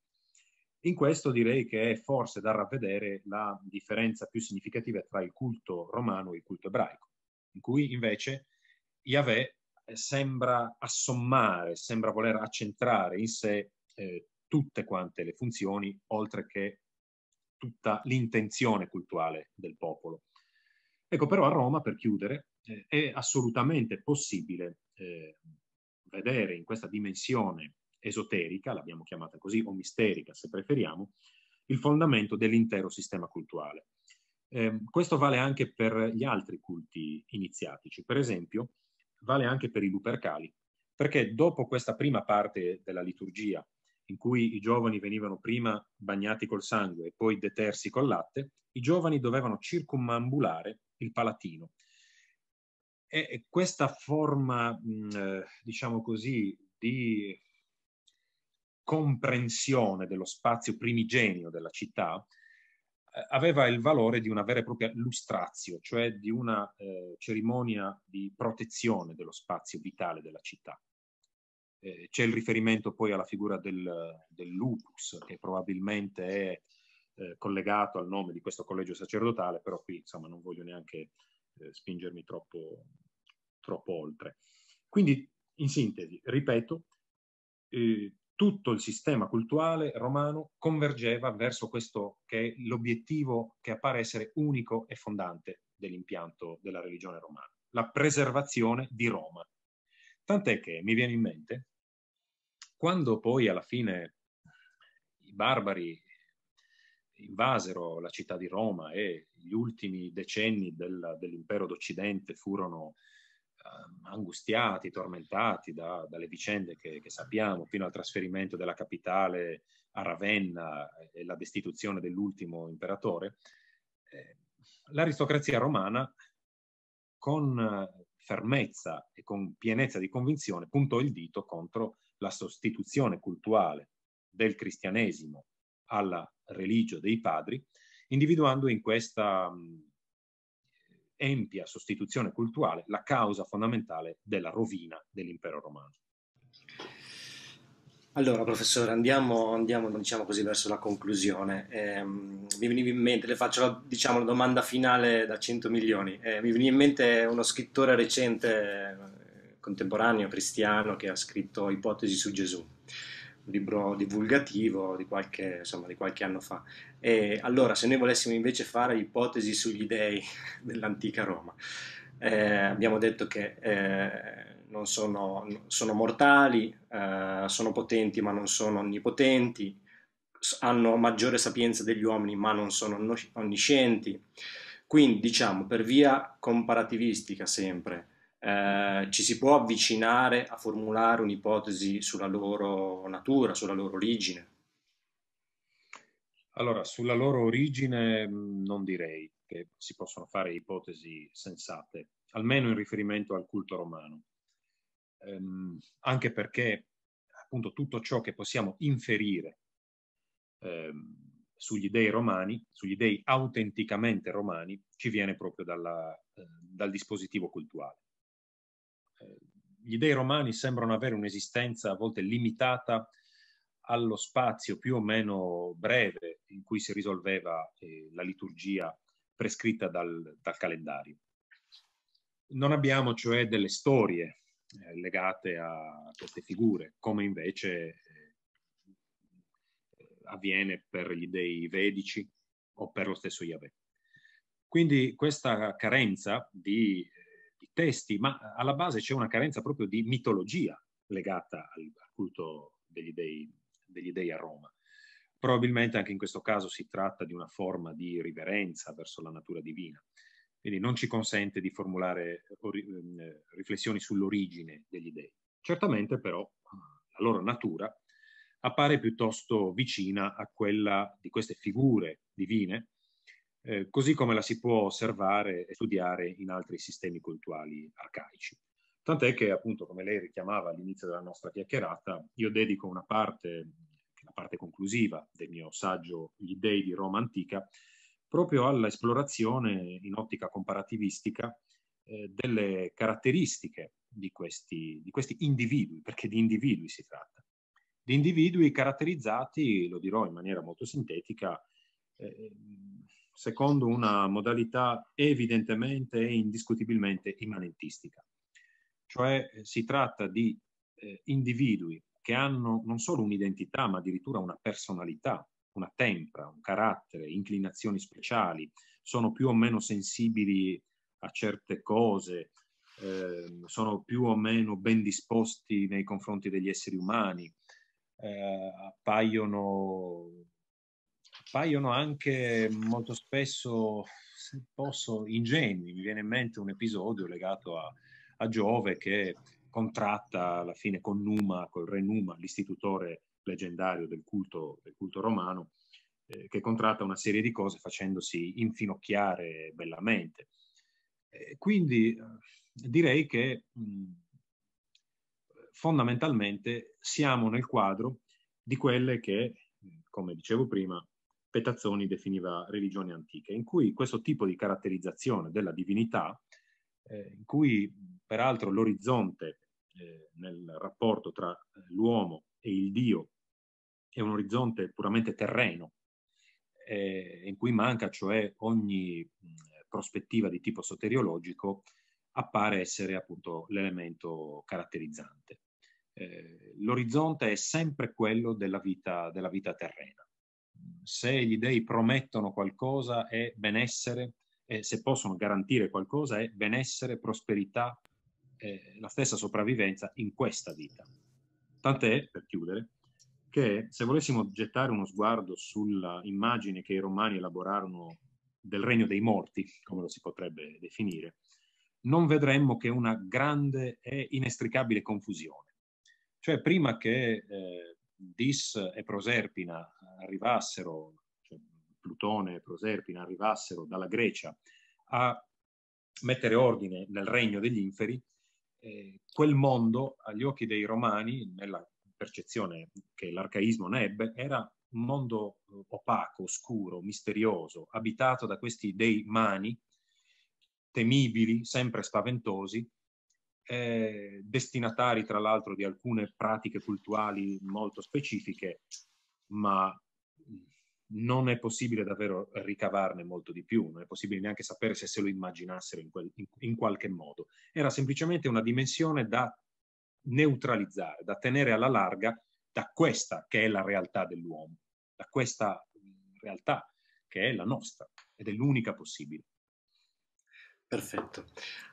In questo direi che è forse da ravvedere la differenza più significativa tra il culto romano e il culto ebraico, in cui invece Yahweh eh, sembra assommare, sembra voler accentrare in sé eh, tutte quante le funzioni, oltre che tutta l'intenzione cultuale del popolo. Ecco, però a Roma, per chiudere, eh, è assolutamente possibile eh, vedere in questa dimensione esoterica, l'abbiamo chiamata così, o misterica se preferiamo, il fondamento dell'intero sistema cultuale. Eh, questo vale anche per gli altri culti iniziatici. Per esempio, vale anche per i Lupercali, perché dopo questa prima parte della liturgia, in cui i giovani venivano prima bagnati col sangue e poi detersi col latte, i giovani dovevano circumambulare il palatino. E questa forma, mm, eh, diciamo così, di comprensione dello spazio primigenio della città aveva il valore di una vera e propria lustrazio, cioè di una eh, cerimonia di protezione dello spazio vitale della città. Eh, c'è il riferimento poi alla figura del, del lupus, che probabilmente è eh, collegato al nome di questo collegio sacerdotale, però qui insomma non voglio neanche eh, spingermi troppo, troppo oltre. Quindi, in sintesi, ripeto, eh, tutto il sistema cultuale romano convergeva verso questo che è l'obiettivo che appare essere unico e fondante dell'impianto della religione romana, la preservazione di Roma. Tant'è che mi viene in mente, quando poi alla fine i barbari invasero la città di Roma e gli ultimi decenni del, dell'impero d'Occidente furono Ehm, angustiati, tormentati da, dalle vicende che, che, sappiamo, fino al trasferimento della capitale a Ravenna e la destituzione dell'ultimo imperatore, eh, l'aristocrazia romana con fermezza e con pienezza di convinzione puntò il dito contro la sostituzione cultuale del cristianesimo alla religio dei padri, individuando in questa empia sostituzione culturale la causa fondamentale della rovina dell'impero romano. Allora, professore, andiamo, andiamo diciamo così, verso la conclusione. Eh, mi veniva in mente, le faccio la, diciamo, la domanda finale da 100 milioni. Eh, mi veniva in mente uno scrittore recente, contemporaneo, cristiano, che ha scritto Ipotesi su Gesù libro divulgativo di qualche, insomma, di qualche anno fa. E allora, se noi volessimo invece fare ipotesi sugli dei dell'antica Roma, eh, abbiamo detto che eh, non sono, sono mortali, eh, sono potenti ma non sono onnipotenti, hanno maggiore sapienza degli uomini ma non sono onniscienti. Quindi, diciamo, per via comparativistica sempre, eh, ci si può avvicinare a formulare un'ipotesi sulla loro natura, sulla loro origine? Allora, sulla loro origine mm, non direi che si possono fare ipotesi sensate, almeno in riferimento al culto romano, ehm, anche perché appunto tutto ciò che possiamo inferire ehm, sugli dei romani, sugli dei autenticamente romani, ci viene proprio dalla, eh, dal dispositivo cultuale gli dei romani sembrano avere un'esistenza a volte limitata allo spazio più o meno breve in cui si risolveva eh, la liturgia prescritta dal, dal, calendario. Non abbiamo cioè delle storie eh, legate a queste figure, come invece eh, avviene per gli dei vedici o per lo stesso Yahweh. Quindi questa carenza di eh, testi, ma eh, alla base c'è una carenza proprio di mitologia legata al, al culto degli dei, degli dei a Roma. Probabilmente anche in questo caso si tratta di una forma di riverenza verso la natura divina, quindi non ci consente di formulare ori- ehm, riflessioni sull'origine degli dei. Certamente però eh, la loro natura appare piuttosto vicina a quella di queste figure divine eh, così come la si può osservare e studiare in altri sistemi cultuali arcaici. Tant'è che, appunto, come lei richiamava all'inizio della nostra chiacchierata, io dedico una parte, la parte conclusiva del mio saggio Gli dei di Roma antica, proprio all'esplorazione in ottica comparativistica eh, delle caratteristiche di questi, di questi individui, perché di individui si tratta, di individui caratterizzati, lo dirò in maniera molto sintetica, eh, secondo una modalità evidentemente e indiscutibilmente immanentistica. Cioè eh, si tratta di eh, individui che hanno non solo un'identità, ma addirittura una personalità, una tempra, un carattere, inclinazioni speciali, sono più o meno sensibili a certe cose, eh, sono più o meno ben disposti nei confronti degli esseri umani, eh, appaiono paiono anche molto spesso, se posso, ingenui. Mi viene in mente un episodio legato a, a Giove che contratta alla fine con Numa, col re Numa, l'istitutore leggendario del culto, del culto romano, eh, che contratta una serie di cose facendosi infinocchiare bellamente. Eh, quindi eh, direi che fondamentalmente siamo nel quadro di quelle che, come dicevo prima, Petazzoni definiva religioni antiche, in cui questo tipo di caratterizzazione della divinità, eh, in cui peraltro l'orizzonte eh, nel rapporto tra eh, l'uomo e il Dio è un orizzonte puramente terreno, eh, in cui manca cioè ogni mm, prospettiva di tipo soteriologico, appare essere appunto l'elemento caratterizzante. Eh, l'orizzonte è sempre quello della vita, della vita terrena se gli dei promettono qualcosa è benessere, e se possono garantire qualcosa è benessere, prosperità, eh, la stessa sopravvivenza in questa vita. Tant'è, per chiudere, che se volessimo gettare uno sguardo sulla immagine che i romani elaborarono del regno dei morti, come lo si potrebbe definire, non vedremmo che una grande e inestricabile confusione. Cioè, prima che eh, Dis e Proserpina arrivassero, cioè Plutone e Proserpina arrivassero dalla Grecia a mettere ordine nel regno degli inferi, eh, quel mondo agli occhi dei romani, nella percezione che l'arcaismo ne ebbe, era un mondo eh, opaco, oscuro, misterioso, abitato da questi dei mani temibili, sempre spaventosi, eh, destinatari tra l'altro di alcune pratiche cultuali molto specifiche, ma non è possibile davvero ricavarne molto di più, non è possibile neanche sapere se se lo immaginassero in, quel, in, in qualche modo. Era semplicemente una dimensione da neutralizzare, da tenere alla larga da questa che è la realtà dell'uomo, da questa realtà che è la nostra ed è l'unica possibile. Perfetto.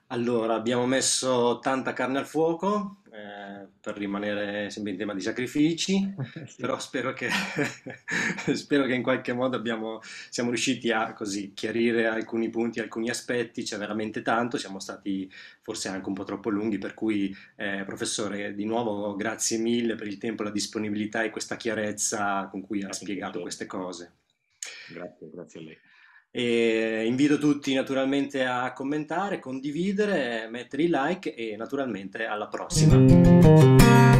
Allora, abbiamo messo tanta carne al fuoco eh, per rimanere sempre in tema di sacrifici, sì. però spero che, spero che in qualche modo abbiamo, siamo riusciti a così, chiarire alcuni punti, alcuni aspetti, c'è veramente tanto, siamo stati forse anche un po' troppo lunghi, per cui eh, professore, di nuovo grazie mille per il tempo, la disponibilità e questa chiarezza con cui ha spiegato queste cose. Grazie, grazie a lei. E invito tutti naturalmente a commentare, condividere, mettere i like e naturalmente alla prossima.